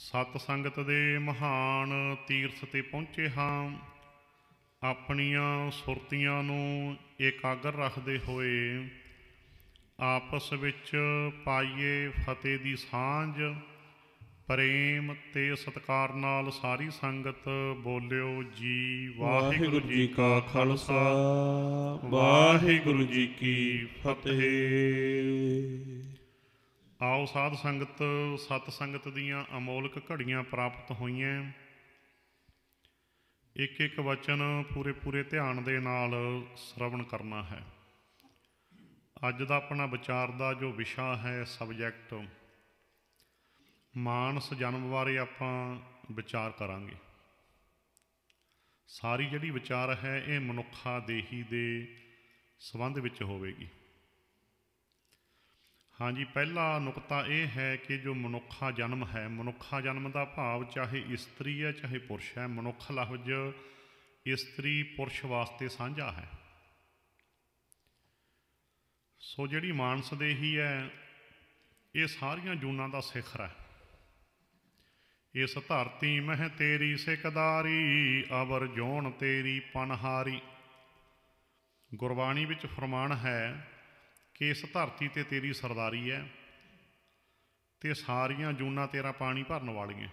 ਸਤ ਸੰਗਤ ਦੇ ਮਹਾਨ ਤੀਰਥ ਤੇ ਪਹੁੰਚੇ ਹਾਂ ਆਪਣੀਆਂ ਸੁਰਤੀਆਂ ਨੂੰ ਇਕਾਗਰ ਰੱਖਦੇ ਹੋਏ ਆਪਸ ਵਿੱਚ ਪਾਈਏ ਫਤਿਹ ਦੀ ਸਾਂਝ ਪ੍ਰੇਮ ਤੇ ਸਤਕਾਰ ਨਾਲ ਸਾਰੀ ਸੰਗਤ ਬੋਲਿਓ ਜੀ ਵਾਹਿਗੁਰੂ ਜੀ ਕਾ ਖਾਲਸਾ ਵਾਹਿਗੁਰੂ ਜੀ ਕੀ ਫਤਿਹ ਆਓ ਸਾਧ ਸੰਗਤ ਸਤ ਸੰਗਤ ਦੀਆਂ ਅਮੋਲਕ ਘੜੀਆਂ ਪ੍ਰਾਪਤ ਹੋਈਆਂ ਇੱਕ ਇੱਕ ਵਚਨ ਪੂਰੇ ਪੂਰੇ ਧਿਆਨ ਦੇ ਨਾਲ ਸ਼ਰਵਣ ਕਰਨਾ ਹੈ ਅੱਜ ਦਾ ਆਪਣਾ ਵਿਚਾਰ ਦਾ ਜੋ ਵਿਸ਼ਾ ਹੈ ਸਬਜੈਕਟ ਮਾਨਸ ਜਨਮ ਬਾਰੇ ਆਪਾਂ ਵਿਚਾਰ ਕਰਾਂਗੇ ਸਾਰੀ ਜਿਹੜੀ ਵਿਚਾਰ ਹੈ ਇਹ ਮਨੁੱਖਾ ਦੇਹੀ ਦੇ ਸੰਬੰਧ ਵਿੱਚ ਹੋਵੇਗੀ ਹਾਂਜੀ ਪਹਿਲਾ ਨੁਕਤਾ ਇਹ ਹੈ ਕਿ ਜੋ ਮਨੁੱਖਾ ਜਨਮ ਹੈ ਮਨੁੱਖਾ ਜਨਮ ਦਾ ਭਾਵ ਚਾਹੇ ਇਸਤਰੀ ਹੈ ਚਾਹੇ ਪੁਰਸ਼ ਹੈ ਮਨੁੱਖ ਲਫ਼ਜ਼ ਇਸਤਰੀ ਪੁਰਸ਼ ਵਾਸਤੇ ਸਾਂਝਾ ਹੈ ਸੋ ਜਿਹੜੀ ਮਾਨਸ ਦੇਹੀ ਹੈ ਇਹ ਸਾਰੀਆਂ ਜੂਨਾਂ ਦਾ ਸਿਖਰ ਹੈ ਇਸ ਧਰਤੀ ਮਹਿ ਤੇਰੀ ਸਿਕਦਾਰੀ ਅਵਰ ਜੋਨ ਤੇਰੀ ਪਨਹਾਰੀ ਗੁਰਬਾਣੀ ਵਿੱਚ ਫਰਮਾਨ ਹੈ ਕਿ ਇਸ ਧਰਤੀ ਤੇ ਤੇਰੀ ਸਰਦਾਰੀ ਹੈ ਤੇ ਸਾਰੀਆਂ ਜੂਨਾ ਤੇਰਾ ਪਾਣੀ ਭਰਨ ਵਾਲੀਆਂ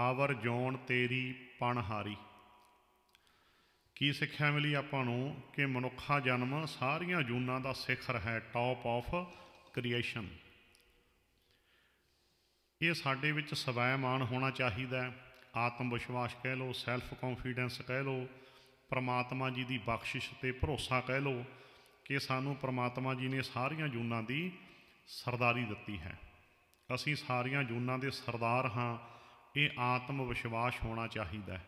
ਆਵਰ ਜੋਨ ਤੇਰੀ ਪਣਹਾਰੀ ਕੀ ਸਿੱਖਿਆ ਮਿਲੀ ਆਪਾਂ ਨੂੰ ਕਿ ਮਨੁੱਖਾ ਜਨਮ ਸਾਰੀਆਂ ਜੂਨਾ ਦਾ ਸਿਖਰ ਹੈ ਟਾਪ ਆਫ ਕ੍ਰੀਏਸ਼ਨ ਇਹ ਸਾਡੇ ਵਿੱਚ ਸਵੈਮਾਨ ਹੋਣਾ ਚਾਹੀਦਾ ਹੈ ਆਤਮ ਵਿਸ਼ਵਾਸ ਕਹਿ ਲੋ ਸੈਲਫ ਕੌਨਫੀਡੈਂਸ ਕਹਿ ਲੋ ਪ੍ਰਮਾਤਮਾ ਜੀ ਦੀ ਬਖਸ਼ਿਸ਼ ਤੇ ਭਰੋਸਾ ਕਹਿ ਲੋ ਕਿ ਸਾਨੂੰ ਪ੍ਰਮਾਤਮਾ ਜੀ ਨੇ ਸਾਰੀਆਂ ਜੂਨਾਂ ਦੀ ਸਰਦਾਰੀ ਦਿੱਤੀ ਹੈ ਅਸੀਂ ਸਾਰੀਆਂ ਜੂਨਾਂ ਦੇ ਸਰਦਾਰ ਹਾਂ ਇਹ ਆਤਮ ਵਿਸ਼ਵਾਸ ਹੋਣਾ ਚਾਹੀਦਾ ਹੈ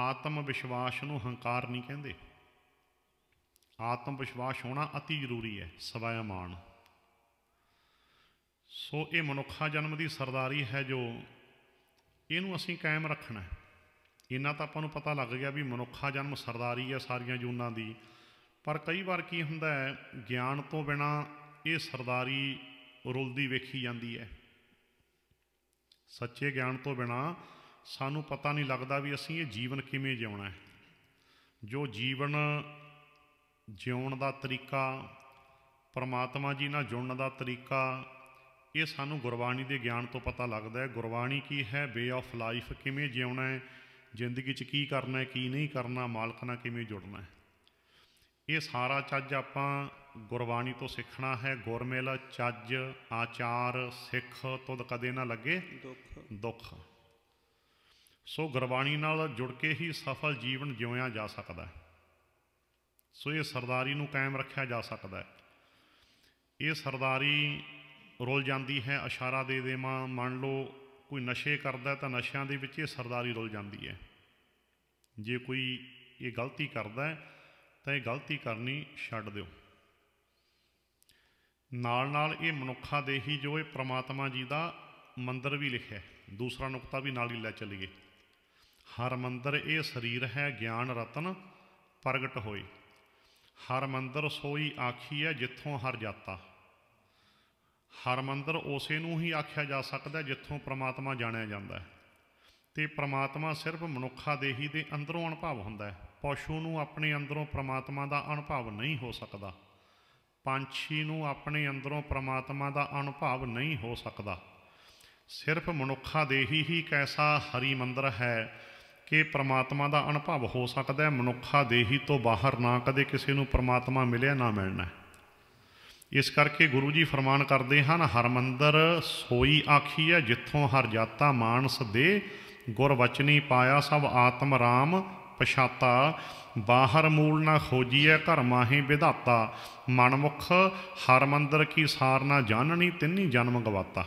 ਆਤਮ ਵਿਸ਼ਵਾਸ ਨੂੰ ਹੰਕਾਰ ਨਹੀਂ ਕਹਿੰਦੇ ਆਤਮ ਵਿਸ਼ਵਾਸ ਹੋਣਾ অতি ਜ਼ਰੂਰੀ ਹੈ ਸਵੈਮਾਨ ਸੋ ਇਹ ਮਨੁੱਖਾ ਜਨਮ ਦੀ ਸਰਦਾਰੀ ਹੈ ਜੋ ਇਹਨੂੰ ਅਸੀਂ ਕਾਇਮ ਰੱਖਣਾ ਹੈ ਇਹਨਾਂ ਤਾਂ ਆਪਾਂ ਨੂੰ ਪਤਾ ਲੱਗ ਗਿਆ ਵੀ ਮਨੁੱਖਾ ਜਨਮ ਸਰਦਾਰੀ ਹੈ ਸਾਰੀਆਂ ਜੂਨਾਂ ਦੀ ਪਰ ਕਈ ਵਾਰ ਕੀ ਹੁੰਦਾ ਹੈ ਗਿਆਨ ਤੋਂ ਬਿਨਾ ਇਹ ਸਰਦਾਰੀ ਰੁਲਦੀ ਵੇਖੀ ਜਾਂਦੀ ਹੈ ਸੱਚੇ ਗਿਆਨ ਤੋਂ ਬਿਨਾ ਸਾਨੂੰ ਪਤਾ ਨਹੀਂ ਲੱਗਦਾ ਵੀ ਅਸੀਂ ਇਹ ਜੀਵਨ ਕਿਵੇਂ ਜਿਉਣਾ ਹੈ ਜੋ ਜੀਵਨ ਜਿਉਣ ਦਾ ਤਰੀਕਾ ਪਰਮਾਤਮਾ ਜੀ ਨਾਲ ਜੁੜਨ ਦਾ ਤਰੀਕਾ ਇਹ ਸਾਨੂੰ ਗੁਰਬਾਣੀ ਦੇ ਗਿਆਨ ਤੋਂ ਪਤਾ ਲੱਗਦਾ ਹੈ ਗੁਰਬਾਣੀ ਕੀ ਹੈ ਵੇ ਆਫ ਲਾਈਫ ਕਿਵੇਂ ਜਿਉਣਾ ਹੈ ਜ਼ਿੰਦਗੀ 'ਚ ਕੀ ਕਰਨਾ ਹੈ ਕੀ ਨਹੀਂ ਕਰਨਾ ਮਾਲਕ ਨਾਲ ਕਿਵੇਂ ਜੁੜਨਾ ਹੈ ਇਹ ਸਾਰਾ ਚੱਜ ਆਪਾਂ ਗੁਰਬਾਣੀ ਤੋਂ ਸਿੱਖਣਾ ਹੈ ਗੁਰਮੇਲ ਚੱਜ ਆਚਾਰ ਸਿੱਖ ਤੁਧ ਕਦੇ ਨਾ ਲੱਗੇ ਦੁੱਖ ਦੁੱਖ ਸੋ ਗੁਰਬਾਣੀ ਨਾਲ ਜੁੜ ਕੇ ਹੀ ਸਫਲ ਜੀਵਨ ਜਿਉਂਿਆ ਜਾ ਸਕਦਾ ਹੈ ਸੋ ਇਹ ਸਰਦਾਰੀ ਨੂੰ ਕਾਇਮ ਰੱਖਿਆ ਜਾ ਸਕਦਾ ਹੈ ਇਹ ਸਰਦਾਰੀ ਰੁੱਲ ਜਾਂਦੀ ਹੈ ਇਸ਼ਾਰਾ ਦੇ ਦੇਵਾਂ ਮੰਨ ਲਓ ਕੋਈ ਨਸ਼ੇ ਕਰਦਾ ਤਾਂ ਨਸ਼ਿਆਂ ਦੇ ਵਿੱਚ ਇਹ ਸਰਦਾਰੀ ਰੁੱਲ ਜਾਂਦੀ ਹੈ ਜੇ ਕੋਈ ਇਹ ਗਲਤੀ ਕਰਦਾ ਹੈ ਤਾਂ ਇਹ ਗਲਤੀ ਕਰਨੀ ਛੱਡ ਦਿਓ ਨਾਲ ਨਾਲ ਇਹ ਮਨੁੱਖਾ ਦੇ ਹੀ ਜੋ ਇਹ ਪ੍ਰਮਾਤਮਾ ਜੀ ਦਾ ਮੰਦਰ ਵੀ ਲਿਖਿਆ ਦੂਸਰਾ ਨੁਕਤਾ ਵੀ ਨਾਲ ਹੀ ਲੈ ਚੱਲੀਏ ਹਰ ਮੰਦਰ ਇਹ ਸਰੀਰ ਹੈ ਗਿਆਨ ਰਤਨ ਪ੍ਰਗਟ ਹੋਈ ਹਰ ਮੰਦਰ ਸੋਈ ਆਖੀ ਹੈ ਜਿੱਥੋਂ ਹਰ ਜਾਤਾ ਹਰ ਮੰਦਰ ਉਸੇ ਨੂੰ ਹੀ ਆਖਿਆ ਜਾ ਸਕਦਾ ਜਿੱਥੋਂ ਪ੍ਰਮਾਤਮਾ ਜਾਣਿਆ ਜਾਂਦਾ ਹੈ ਤੇ ਪ੍ਰਮਾਤਮਾ ਸਿਰਫ ਮਨੁੱਖਾ ਦੇਹੀ ਦੇ ਅੰਦਰੋਂ ਅਨੁਭਵ ਹੁੰਦਾ ਹੈ ਪਸ਼ੂ ਨੂੰ ਆਪਣੇ ਅੰਦਰੋਂ ਪ੍ਰਮਾਤਮਾ ਦਾ ਅਨੁਭਵ ਨਹੀਂ ਹੋ ਸਕਦਾ ਪੰਛੀ ਨੂੰ ਆਪਣੇ ਅੰਦਰੋਂ ਪ੍ਰਮਾਤਮਾ ਦਾ ਅਨੁਭਵ ਨਹੀਂ ਹੋ ਸਕਦਾ ਸਿਰਫ ਮਨੁੱਖਾ ਦੇਹੀ ਹੀ ਕੈਸਾ ਹਰੀ ਮੰਦਰ ਹੈ ਕਿ ਪ੍ਰਮਾਤਮਾ ਦਾ ਅਨੁਭਵ ਹੋ ਸਕਦਾ ਹੈ ਮਨੁੱਖਾ ਦੇਹੀ ਤੋਂ ਬਾਹਰ ਨਾ ਕਦੇ ਕਿਸੇ ਨੂੰ ਪ੍ਰਮਾਤਮਾ ਮਿਲਿਆ ਨਾ ਮਿਲਣਾ ਇਸ ਕਰਕੇ ਗੁਰੂ ਜੀ ਫਰਮਾਨ ਕਰਦੇ ਹਨ ਹਰ ਮੰਦਰ ਸੋਈ ਆਖੀ ਹੈ ਜਿੱਥੋਂ ਹਰ ਜਾਤਾ ਮਾਨਸ ਦੇ ਗੁਰ ਵਚਨੀ ਪਾਇਆ ਸਭ ਆਤਮ ਰਾਮ ਪਛਾਤਾ ਬਾਹਰ ਮੂਲ ਨਾ ਖੋਜੀਐ ਘਰ ਹੀ ਵਿਧਾਤਾ ਮਨਮੁਖ ਹਰ ਮੰਦਰ ਕੀ ਸਾਰ ਨਾ ਜਾਣਨੀ ਤਿੰਨੀ ਜਨਮ ਗਵਾਤਾ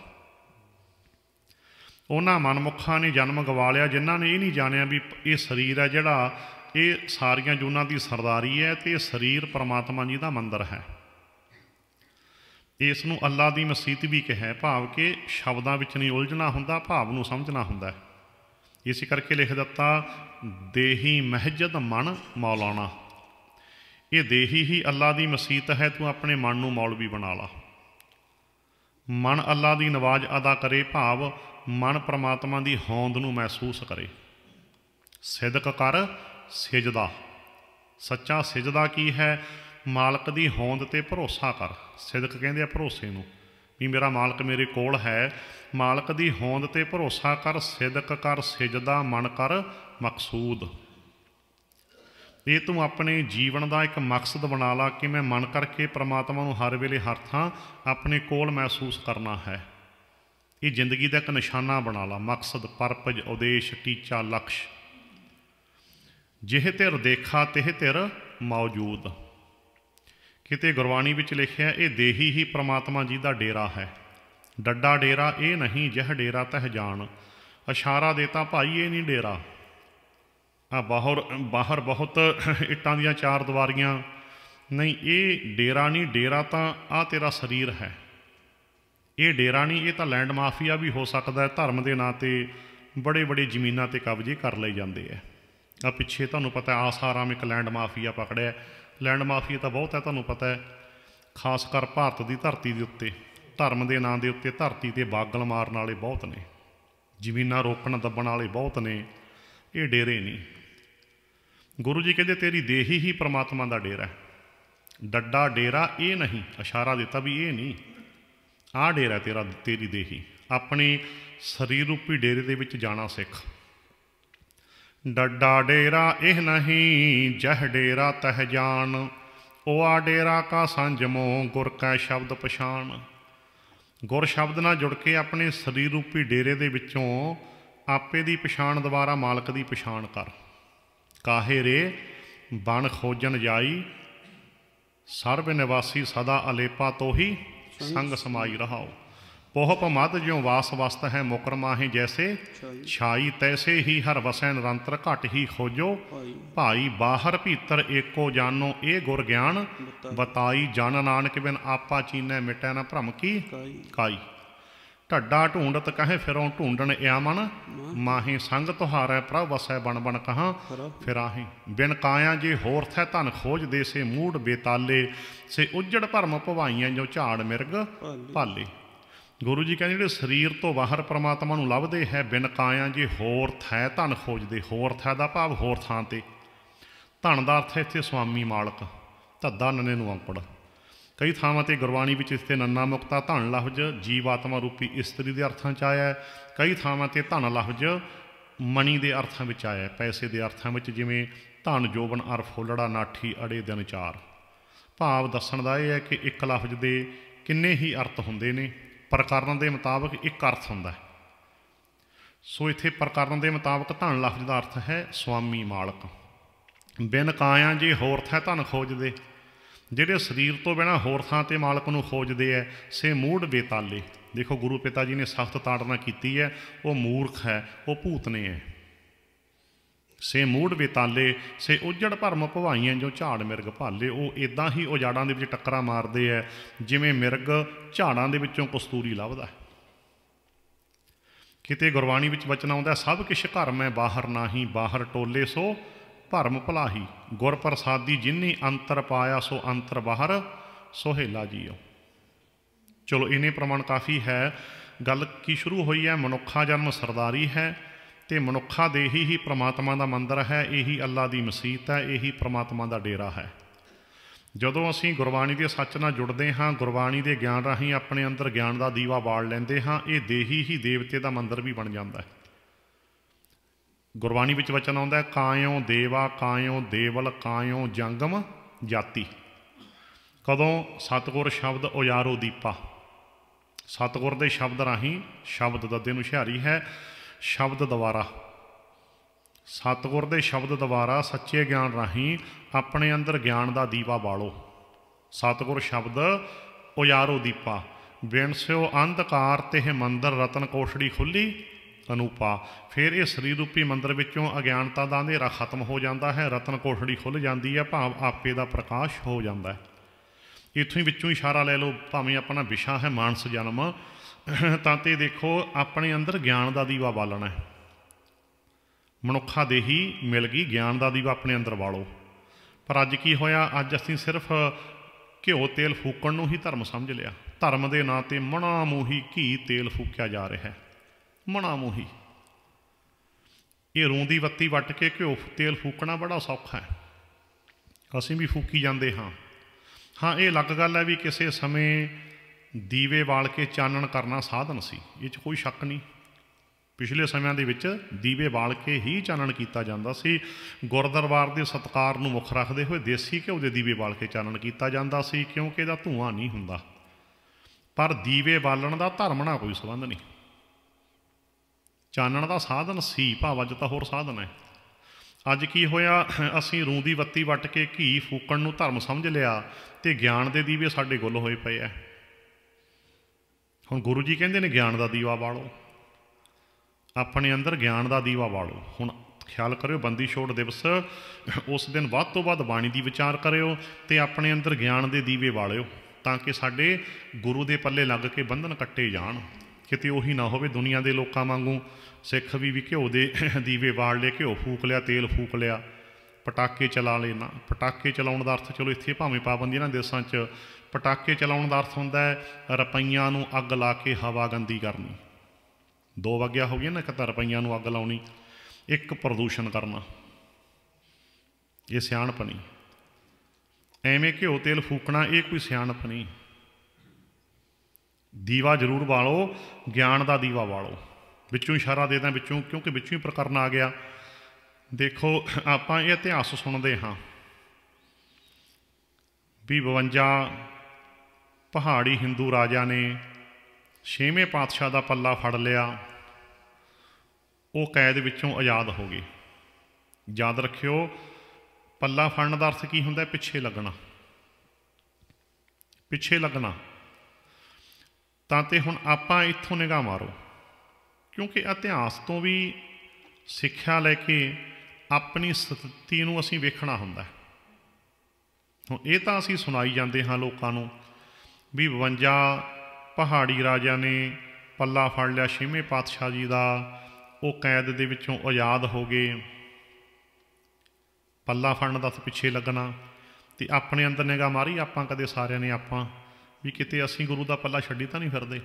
ਉਹਨਾਂ ਮਨਮੁਖਾਂ ਨੇ ਜਨਮ ਗਵਾ ਲਿਆ ਜਿਨ੍ਹਾਂ ਨੇ ਇਹ ਨਹੀਂ ਜਾਣਿਆ ਵੀ ਇਹ ਸਰੀਰ ਹੈ ਜਿਹੜਾ ਇਹ ਸਾਰੀਆਂ ਜੂਨਾਂ ਦੀ ਸਰਦਾਰੀ ਹੈ ਤੇ ਇਹ ਸਰੀਰ ਪਰਮਾਤਮਾ ਜੀ ਦਾ ਮੰਦਰ ਹੈ ਇਸ ਨੂੰ ਅੱਲਾ ਦੀ ਮਸੀਤ ਵੀ ਕਿਹਾ ਭਾਵ ਕਿ ਸ਼ਬਦਾਂ ਵਿੱਚ ਨਹੀਂ ਉਲਝਣਾ ਹੁੰਦਾ ਭਾਵ ਨੂੰ ਸਮਝਣਾ ਹੁੰਦਾ ਹੈ ਇਸੇ ਕਰਕੇ ਲਿਖ ਦਿੱਤਾ ਦੇਹੀ ਮਹਜਦ ਮਨ ਮੌਲਾਣਾ ਇਹ ਦੇਹੀ ਹੀ ਅੱਲਾ ਦੀ ਮਸੀਤ ਹੈ ਤੂੰ ਆਪਣੇ ਮਨ ਨੂੰ ਮੌਲਵੀ ਬਣਾ ਲਾ ਮਨ ਅੱਲਾ ਦੀ ਨਵਾਜ਼ ਅਦਾ ਕਰੇ ਭਾਵ ਮਨ ਪ੍ਰਮਾਤਮਾ ਦੀ ਹੋਂਦ ਨੂੰ ਮਹਿਸੂਸ ਕਰੇ ਸਿਦਕ ਕਰ ਸਜਦਾ ਸੱਚਾ ਸਜਦਾ ਕੀ ਹੈ ਮਾਲਕ ਦੀ ਹੋਂਦ ਤੇ ਭਰੋਸਾ ਕਰ ਸਿਦਕ ਕਹਿੰਦੇ ਆ ਭਰੋਸੇ ਨੂੰ ਵੀ ਮੇਰਾ ਮਾਲਕ ਮੇਰੇ ਕੋਲ ਹੈ ਮਾਲਕ ਦੀ ਹੋਂਦ ਤੇ ਭਰੋਸਾ ਕਰ ਸਿਦਕ ਕਰ ਸਜਦਾ ਮਨ ਕਰ ਮਕਸੂਦ ਇਹ ਤੂੰ ਆਪਣੇ ਜੀਵਨ ਦਾ ਇੱਕ ਮਕਸਦ ਬਣਾ ਲਾ ਕਿ ਮੈਂ ਮਨ ਕਰਕੇ ਪ੍ਰਮਾਤਮਾ ਨੂੰ ਹਰ ਵੇਲੇ ਹਰ ਥਾਂ ਆਪਣੇ ਕੋਲ ਮਹਿਸੂਸ ਕਰਨਾ ਹੈ ਇਹ ਜ਼ਿੰਦਗੀ ਦਾ ਇੱਕ ਨਿਸ਼ਾਨਾ ਬਣਾ ਲਾ ਮਕਸਦ ਪਰਪਜ ਉਦੇਸ਼ ਟੀਚਾ ਲਕਸ਼ ਜਿਹੇ ਤੇਰ ਦੇਖਾ ਤਿਹ ਤੇਰ ਮੌਜੂਦ ਕਿਤੇ ਗੁਰਬਾਣੀ ਵਿੱਚ ਲਿਖਿਆ ਇਹ ਦੇਹੀ ਹੀ ਪ੍ਰਮਾਤਮਾ ਜੀ ਦਾ ਡੇਰਾ ਹੈ ਡੱਡਾ ਡੇਰਾ ਇਹ ਨਹੀਂ ਜਹ ਡੇਰਾ ਤਹ ਜਾਣ ਇਸ਼ਾਰਾ ਦੇਤਾ ਭਾਈ ਇਹ ਨਹੀਂ ਡੇਰਾ ਆ ਬਾਹਰ ਬਾਹਰ ਬਹੁਤ ਇੱਟਾਂ ਦੀਆਂ ਚਾਰ ਦੀਵਾਰੀਆਂ ਨਹੀਂ ਇਹ ਡੇਰਾ ਨਹੀਂ ਡੇਰਾ ਤਾਂ ਆ ਤੇਰਾ ਸਰੀਰ ਹੈ ਇਹ ਡੇਰਾ ਨਹੀਂ ਇਹ ਤਾਂ ਲੈਂਡ ਮਾਫੀਆ ਵੀ ਹੋ ਸਕਦਾ ਹੈ ਧਰਮ ਦੇ ਨਾਂ ਤੇ ਬੜੇ ਬੜੇ ਜ਼ਮੀਨਾਂ ਤੇ ਕਬਜ਼ੇ ਕਰ ਲਏ ਜਾਂਦੇ ਆ ਆ ਪਿੱਛੇ ਤੁਹਾਨੂੰ ਪਤਾ ਆਸਾਰਾਮ ਇੱਕ ਲੈਂਡ ਮਾਫੀਆ ਪਕੜਿਆ ਲੈਂਡ ਮਾਫੀਆ ਤਾਂ ਬਹੁਤ ਹੈ ਤੁਹਾਨੂੰ ਪਤਾ ਹੈ ਖਾਸ ਕਰ ਭਾਰਤ ਦੀ ਧਰਤੀ ਦੇ ਉੱਤੇ ਧਰਮ ਦੇ ਨਾਂ ਦੇ ਉੱਤੇ ਧਰਤੀ ਤੇ ਬਾਗਲ ਮਾਰਨ ਵਾਲੇ ਬਹੁਤ ਨੇ ਜ਼ਮੀਨਾਂ ਰੋਕਣ ਦੱਬਣ ਵਾਲੇ ਬਹੁਤ ਨੇ ਇਹ ਡੇਰੇ ਨਹੀਂ ਗੁਰੂ ਜੀ ਕਹਿੰਦੇ ਤੇਰੀ ਦੇਹੀ ਹੀ ਪ੍ਰਮਾਤਮਾ ਦਾ ਡੇਰਾ ਹੈ ਡੱਡਾ ਡੇਰਾ ਇਹ ਨਹੀਂ ਇਸ਼ਾਰਾ ਦਿੱਤਾ ਵੀ ਇਹ ਨਹੀਂ ਆ ਡੇਰਾ ਤੇਰਾ ਤੇਰੀ ਦੇਹੀ ਆਪਣੇ ਸਰੀਰ ਰੂਪੀ ਡੇਰੇ ਦੇ ਵਿੱਚ ਜਾਣਾ ਸਿੱਖ ਡੱਡਾ ਡੇਰਾ ਇਹ ਨਹੀਂ ਜਹ ਡੇਰਾ ਤਹ ਜਾਣ ਓਆ ਡੇਰਾ ਕਾ ਸੰਜਮੋ ਗੁਰ ਕੈ ਸ਼ਬਦ ਪਛਾਣ ਗੁਰ ਸ਼ਬਦ ਨਾਲ ਜੁੜ ਕੇ ਆਪਣੇ ਸਰੀਰ ਰੂਪੀ ਡੇਰੇ ਦੇ ਵਿੱਚੋਂ ਆਪੇ ਦੀ ਪਛਾਣ ਦੁਆਰਾ ਮਾਲਕ ਦੀ ਪਛਾਣ ਕਰ ਕਾਹੇ ਰੇ ਬਣ ਖੋਜਣ ਜਾਈ ਸਰਬ ਨਿਵਾਸੀ ਸਦਾ ਅਲੇਪਾ ਤੋਹੀ ਸੰਗ ਸਮਾਈ ਰਹਾਓ ਪੋਹਪ ਮਦ ਜਿਉ ਵਾਸ ਵਸਤ ਹੈ ਮੁਕਰ ਮਾਹੇ ਜੈਸੇ ਛਾਈ ਤੈਸੇ ਹੀ ਹਰ ਵਸੈ ਨਿਰੰਤਰ ਘਟ ਹੀ ਖੋਜੋ ਭਾਈ ਬਾਹਰ ਭੀਤਰ ਏਕੋ ਜਾਨੋ ਇਹ ਗੁਰ ਗਿਆਨ ਬਤਾਈ ਜਨ ਨਾਨਕ ਬਿਨ ਆਪਾ ਚੀਨੈ ਮਿਟੈ ਨਾ ਭ੍ਰਮ ਕੀ ਕਾਈ ਢੱਡਾ ਢੂੰਡਤ ਕਹੇ ਫਿਰੋਂ ਢੂੰਡਣ ਮਨ ਮਾਹੀ ਸੰਗ ਤੁਹਾਰੈ ਪ੍ਰਭ ਵਸੈ ਬਣ ਬਣ ਕਹਾ ਫਿਰਾਹੀ ਬਿਨ ਕਾਇਆ ਜੇ ਹੋਰ ਥੈ ਧਨ ਖੋਜ ਦੇ ਸੇ ਮੂੜ ਬੇਤਾਲੇ ਸੇ ਉਜੜ ਭਰਮ ਭਵਾਈਆਂ ਜੋ ਝਾੜ ਮਿਰਗ ਭਾਲੇ ਗੁਰੂ ਜੀ ਕਹਿੰਦੇ ਜਿਹੜੇ ਸਰੀਰ ਤੋਂ ਬਾਹਰ ਪ੍ਰਮਾਤਮਾ ਨੂੰ ਲੱਭਦੇ ਹੈ ਬਿਨ ਕਾਇਆ ਜੇ ਹੋਰ ਥੈ ਧਨ ਖੋਜਦੇ ਹੋਰ ਥੈ ਦਾ ਭਾਵ ਹੋਰ ਥਾਂ ਤੇ ਧਨ ਦਾ ਅਰਥ ਇੱਥੇ ਸੁਆਮੀ ਮਾਲਕ ਧੱਦਾ ਨੰਨੇ ਨੂੰ ਅੰਕੜ ਕਈ ਥਾਵਾਂ ਤੇ ਗੁਰਬਾਣੀ ਵਿੱਚ ਇਸ ਤੇ ਨੰਨਾ ਮੁਕਤਾ ਧਨ ਲਫ਼ਜ਼ ਜੀਵਾਤਮਾ ਰੂਪੀ ਇਸਤਰੀ ਦੇ ਅਰਥਾਂ 'ਚ ਆਇਆ ਹੈ ਕਈ ਥਾਵਾਂ ਤੇ ਧਨ ਲਫ਼ਜ਼ ਮਣੀ ਦੇ ਅਰਥਾਂ ਵਿੱਚ ਆਇਆ ਪੈਸੇ ਦੇ ਅਰਥਾਂ ਵਿੱਚ ਜਿਵੇਂ ਧਨ ਜੋਬਨ ਅਰ ਫੋਲੜਾ ਨਾਠੀ ਅੜੇ ਦਿਨ ਚਾਰ ਭਾਵ ਦੱਸਣ ਦਾ ਇਹ ਹੈ ਕਿ ਇੱਕ ਲਫ਼ਜ਼ ਦੇ ਕਿੰਨੇ ਹੀ ਅਰਥ ਹੁੰਦੇ ਨੇ ਪ੍ਰਕਰਨ ਦੇ ਮੁਤਾਬਕ ਇੱਕ ਅਰਥ ਹੁੰਦਾ ਹੈ ਸੋ ਇੱਥੇ ਪ੍ਰਕਰਨ ਦੇ ਮੁਤਾਬਕ ਧਨ ਲਫ਼ਜ਼ ਦਾ ਅਰਥ ਹੈ ਸੁਆਮੀ ਮਾਲਕ ਬਿਨ ਕਾਇਆ ਜੇ ਹੋਰ ਥਾਂ ਧਨ ਖੋਜਦੇ ਜਿਹੜੇ ਸਰੀਰ ਤੋਂ ਬਿਨਾ ਹੋਰ ਥਾਂ ਤੇ ਮਾਲਕ ਨੂੰ ਖੋਜਦੇ ਐ ਸੇ ਮੂੜ ਬੇਤਾਲੇ ਦੇਖੋ ਗੁਰੂ ਪਿਤਾ ਜੀ ਨੇ ਸਖਤ ਤਾੜਨਾ ਕੀਤੀ ਹੈ ਉਹ ਮੂਰਖ ਹੈ ਉਹ ਭੂਤ ਨੇ ਐ ਸੇ ਮੂੜ ਵਿਤਾਲੇ ਸੇ ਉਜੜ ਭਰਮ ਭਵਾਈਆਂ ਜੋ ਝਾੜ ਮਿਰਗ ਭਾਲੇ ਉਹ ਇਦਾਂ ਹੀ ਉਜਾੜਾਂ ਦੇ ਵਿੱਚ ਟੱਕਰਾਂ ਮਾਰਦੇ ਐ ਜਿਵੇਂ ਮਿਰਗ ਝਾੜਾਂ ਦੇ ਵਿੱਚੋਂ ਕਸਤੂਰੀ ਲੱਭਦਾ ਕਿਤੇ ਗੁਰਬਾਣੀ ਵਿੱਚ ਬਚਨ ਆਉਂਦਾ ਸਭ ਕਿਛ ਧਰਮ ਹੈ ਬਾਹਰ ਨਾਹੀ ਬਾਹਰ ਟੋਲੇ ਸੋ ਭਰਮ ਭਲਾਹੀ ਗੁਰ ਪ੍ਰਸਾਦੀ ਜਿਨਨੀ ਅੰਤਰ ਪਾਇਆ ਸੋ ਅੰਤਰ ਬਾਹਰ ਸੋਹੇਲਾ ਜੀਓ ਚਲੋ ਇਹਨੇ ਪ੍ਰਮਾਣ ਕਾਫੀ ਹੈ ਗੱਲ ਕੀ ਸ਼ੁਰੂ ਹੋਈ ਹੈ ਮਨੁੱਖਾ ਜਨਮ ਸਰਦਾਰੀ ਹੈ ਤੇ ਮਨੁੱਖਾ ਦੇ ਹੀ ਹੀ ਪ੍ਰਮਾਤਮਾ ਦਾ ਮੰਦਰ ਹੈ ਇਹੀ ਅੱਲਾ ਦੀ ਮਸੀਤ ਹੈ ਇਹੀ ਪ੍ਰਮਾਤਮਾ ਦਾ ਡੇਰਾ ਹੈ ਜਦੋਂ ਅਸੀਂ ਗੁਰਬਾਣੀ ਦੇ ਸੱਚ ਨਾਲ ਜੁੜਦੇ ਹਾਂ ਗੁਰਬਾਣੀ ਦੇ ਗਿਆਨ ਰਾਹੀਂ ਆਪਣੇ ਅੰਦਰ ਗਿਆਨ ਦਾ ਦੀਵਾ ਬਾਲ ਲੈਂਦੇ ਹਾਂ ਇਹ ਦੇਹੀ ਹੀ ਦੇਵਤੇ ਦਾ ਮੰਦਰ ਵੀ ਬਣ ਜਾਂਦਾ ਹੈ ਗੁਰਬਾਣੀ ਵਿੱਚ ਵਚਨ ਆਉਂਦਾ ਕਾਇਓ ਦੇਵਾ ਕਾਇਓ ਦੇਵਲ ਕਾਇਓ ਜੰਗਮ ਜਾਤੀ ਕਦੋਂ ਸਤਗੁਰ ਸ਼ਬਦ ਉਜਾਰੋ ਦੀਪਾ ਸਤਗੁਰ ਦੇ ਸ਼ਬਦ ਰਾਹੀਂ ਸ਼ਬਦ ਦਾ ਨੂੰ ਹੁਸ਼ਿਆਰੀ ਹੈ ਸ਼ਬਦ ਦੁਆਰਾ ਸਤਗੁਰ ਦੇ ਸ਼ਬਦ ਦੁਆਰਾ ਸੱਚੇ ਗਿਆਨ ਰਾਹੀਂ ਆਪਣੇ ਅੰਦਰ ਗਿਆਨ ਦਾ ਦੀਵਾ ਬਾਲੋ ਸਤਗੁਰ ਸ਼ਬਦ ਉਜਾਰੋ ਦੀਪਾ ਵਿਣਸਿਓ ਅੰਧਕਾਰ ਤੇ ਹੈ ਮੰਦਰ ਰਤਨ ਕੋਸ਼ੜੀ ਖੁੱਲੀ ਅਨੂਪਾ ਫਿਰ ਇਹ ਸਰੀਰ ਰੂਪੀ ਮੰਦਰ ਵਿੱਚੋਂ ਅਗਿਆਨਤਾ ਦਾ ਹਨੇਰਾ ਖਤਮ ਹੋ ਜਾਂਦਾ ਹੈ ਰਤਨ ਕੋਸ਼ੜੀ ਖੁੱਲ ਜਾਂਦੀ ਹੈ ਭਾਵ ਆਪੇ ਦਾ ਪ੍ਰਕਾਸ਼ ਹੋ ਜਾਂਦਾ ਹੈ ਇਥੋਂ ਹੀ ਵਿੱਚੋਂ ਇਸ਼ਾਰਾ ਲੈ ਲਓ ਭਾਵੇਂ ਆਪਣਾ ਵਿਸ਼ਾ ਹੈ ਮਾਨਸ ਜਨਮ ਤਾਂ ਤੇ ਦੇਖੋ ਆਪਣੇ ਅੰਦਰ ਗਿਆਨ ਦਾ ਦੀਵਾ ਬਾਲਣਾ ਹੈ ਮਨੁੱਖਾ ਦੇਹੀ ਮਿਲ ਗਈ ਗਿਆਨ ਦਾ ਦੀਵਾ ਆਪਣੇ ਅੰਦਰ ਵਾਲੋ ਪਰ ਅੱਜ ਕੀ ਹੋਇਆ ਅੱਜ ਅਸੀਂ ਸਿਰਫ ਘਿਓ ਤੇਲ ਫੂਕਣ ਨੂੰ ਹੀ ਧਰਮ ਸਮਝ ਲਿਆ ਧਰਮ ਦੇ ਨਾਂ ਤੇ ਮਣਾ ਮੂਹੀ ਘੀ ਤੇਲ ਫੂਕਿਆ ਜਾ ਰਿਹਾ ਹੈ ਮਣਾ ਮੂਹੀ ਇਹ ਰੂੰਦੀ ਬੱਤੀ ਵੱਟ ਕੇ ਘਿਓ ਤੇਲ ਫੂਕਣਾ ਬੜਾ ਸੌਖਾ ਹੈ ਅਸੀਂ ਵੀ ਫੂਕੀ ਜਾਂਦੇ ਹਾਂ ਹਾਂ ਇਹ ਅਲੱਗ ਗੱਲ ਹੈ ਵੀ ਕਿਸੇ ਸਮੇਂ ਦੀਵੇ ਵਾਲ ਕੇ ਚਾਨਣ ਕਰਨਾ ਸਾਧਨ ਸੀ ਇਹ 'ਚ ਕੋਈ ਸ਼ੱਕ ਨਹੀਂ ਪਿਛਲੇ ਸਮਿਆਂ ਦੇ ਵਿੱਚ ਦੀਵੇ ਬਾਲ ਕੇ ਹੀ ਚਾਨਣ ਕੀਤਾ ਜਾਂਦਾ ਸੀ ਗੁਰਦਰਬਾਰ ਦੇ ਸਤਕਾਰ ਨੂੰ ਮੁੱਖ ਰੱਖਦੇ ਹੋਏ ਦੇਸੀ ਘਿਓ ਦੇ ਦੀਵੇ ਬਾਲ ਕੇ ਚਾਨਣ ਕੀਤਾ ਜਾਂਦਾ ਸੀ ਕਿਉਂਕਿ ਇਹਦਾ ਧੂਆਂ ਨਹੀਂ ਹੁੰਦਾ ਪਰ ਦੀਵੇ ਬਾਲਣ ਦਾ ਧਰਮ ਨਾਲ ਕੋਈ ਸੰਬੰਧ ਨਹੀਂ ਚਾਨਣ ਦਾ ਸਾਧਨ ਸੀ ਭਾਵ ਅੱਜ ਤਾਂ ਹੋਰ ਸਾਧਨ ਹੈ ਅੱਜ ਕੀ ਹੋਇਆ ਅਸੀਂ ਰੂੰ ਦੀ ਬੱਤੀ ਵੱਟ ਕੇ ਘੀ ਫੂਕਣ ਨੂੰ ਧਰਮ ਸਮਝ ਲਿਆ ਤੇ ਗਿਆਨ ਦੇ ਦੀਵੇ ਸਾਡੇ ਗੁੱਲ ਹੋਏ ਪਏ ਐ ਹੁਣ ਗੁਰੂ ਜੀ ਕਹਿੰਦੇ ਨੇ ਗਿਆਨ ਦਾ ਦੀਵਾ ਬਾਲੋ ਆਪਣੇ ਅੰਦਰ ਗਿਆਨ ਦਾ ਦੀਵਾ ਬਾਲੋ ਹੁਣ ਖਿਆਲ ਕਰਿਓ ਬੰਦੀ ਛੋੜ ਦਿਵਸ ਉਸ ਦਿਨ ਵੱਧ ਤੋਂ ਵੱਧ ਬਾਣੀ ਦੀ ਵਿਚਾਰ ਕਰਿਓ ਤੇ ਆਪਣੇ ਅੰਦਰ ਗਿਆਨ ਦੇ ਦੀਵੇ ਬਾਲਿਓ ਤਾਂ ਕਿ ਸਾਡੇ ਗੁਰੂ ਦੇ ਪੱਲੇ ਲੱਗ ਕੇ ਬੰਧਨ ਕੱਟੇ ਜਾਣ ਕਿਤੇ ਉਹੀ ਨਾ ਹੋਵੇ ਦੁਨੀਆ ਦੇ ਲੋਕਾਂ ਵਾਂਗੂ ਸਿੱਖ ਵੀ ਵੀ ਘਿਓ ਦੇ ਦੀਵੇ ਬਾਲ ਲੈ ਘਿਓ ਫੂਕ ਲਿਆ ਤੇਲ ਫੂਕ ਲਿਆ ਪਟਾਕੇ ਚਲਾ ਲੈਣਾ ਪਟਾਕੇ ਚਲਾਉਣ ਦਾ ਅਰਥ ਚਲੋ ਇੱਥੇ ਭਾਵੇਂ ਪਾਬੰਦੀ ਨਾ ਦੇਸ਼ਾਂ 'ਚ ਪਟਾਕੇ ਚਲਾਉਣ ਦਾ ਅਰਥ ਹੁੰਦਾ ਹੈ ਰੁਪਈਆਂ ਨੂੰ ਅੱਗ ਲਾ ਕੇ ਹਵਾ ਗੰਦੀ ਕਰਨੀ ਦੋ ਵਗਿਆ ਹੋ ਗਿਆ ਨਾ ਇੱਕ ਤਾਂ ਰੁਪਈਆਂ ਨੂੰ ਅੱਗ ਲਾਉਣੀ ਇੱਕ ਪ੍ਰਦੂਸ਼ਣ ਕਰਨਾ ਇਹ ਸਿਆਣਪ ਨਹੀਂ ਐਵੇਂ ਘਿਓ ਤੇਲ ਫੂਕਣਾ ਇਹ ਕੋਈ ਸਿਆਣਪ ਨਹੀਂ ਦੀਵਾ ਜ਼ਰੂਰ ਬਾਲੋ ਗਿਆਨ ਦਾ ਦੀਵਾ ਬਾਲੋ ਵਿੱਚੋਂ ਇਸ਼ਾਰਾ ਦੇ ਦਾਂ ਵਿੱਚੋਂ ਕਿਉਂਕਿ ਵਿੱਚੋਂ ਹੀ ਪ੍ਰਕਰਨ ਆ ਗਿਆ ਦੇਖੋ ਆਪਾਂ ਇਹ ਇਤਿਹਾਸ ਸੁਣਦੇ ਹਾਂ ਵੀ 52 ਪਹਾੜੀ ਹਿੰਦੂ ਰਾਜਾ ਨੇ ਛੇਵੇਂ ਪਾਤਸ਼ਾਹ ਦਾ ਪੱਲਾ ਫੜ ਲਿਆ ਉਹ ਕੈਦ ਵਿੱਚੋਂ ਆਜ਼ਾਦ ਹੋ ਗਏ ਯਾਦ ਰੱਖਿਓ ਪੱਲਾ ਫੜਨ ਦਾ ਅਰਥ ਕੀ ਹੁੰਦਾ ਪਿੱਛੇ ਲੱਗਣਾ ਪਿੱਛੇ ਲੱਗਣਾ ਤਾਂ ਤੇ ਹੁਣ ਆਪਾਂ ਇੱਥੋਂ ਨਿਗਾਹ ਮਾਰੋ ਕਿਉਂਕਿ ਇਤਿਹਾਸ ਤੋਂ ਵੀ ਸਿੱਖਿਆ ਲੈ ਕੇ ਆਪਣੀ ਸਥਿਤੀ ਨੂੰ ਅਸੀਂ ਵੇਖਣਾ ਹੁੰਦਾ ਹੁਣ ਇਹ ਤਾਂ ਅਸੀਂ ਸੁਣਾਈ ਜਾਂਦੇ ਹਾਂ ਲੋਕਾਂ ਨੂੰ ਵੀ 52 ਪਹਾੜੀ ਰਾਜਿਆਂ ਨੇ ਪੱਲਾ ਫੜ ਲਿਆ ਛੇਵੇਂ ਪਾਤਸ਼ਾਹ ਜੀ ਦਾ ਉਹ ਕੈਦ ਦੇ ਵਿੱਚੋਂ ਆਜ਼ਾਦ ਹੋ ਗਏ ਪੱਲਾ ਫੜਨ ਦਾ ਪਿੱਛੇ ਲੱਗਣਾ ਤੇ ਆਪਣੇ ਅੰਦਰ ਨਿਗਾ ਮਾਰੀ ਆਪਾਂ ਕਦੇ ਸਾਰਿਆਂ ਨੇ ਆਪਾਂ ਵੀ ਕਿਤੇ ਅਸੀਂ ਗੁਰੂ ਦਾ ਪੱਲਾ ਛੱਡੀ ਤਾਂ ਨਹੀਂ ਫਿਰਦੇ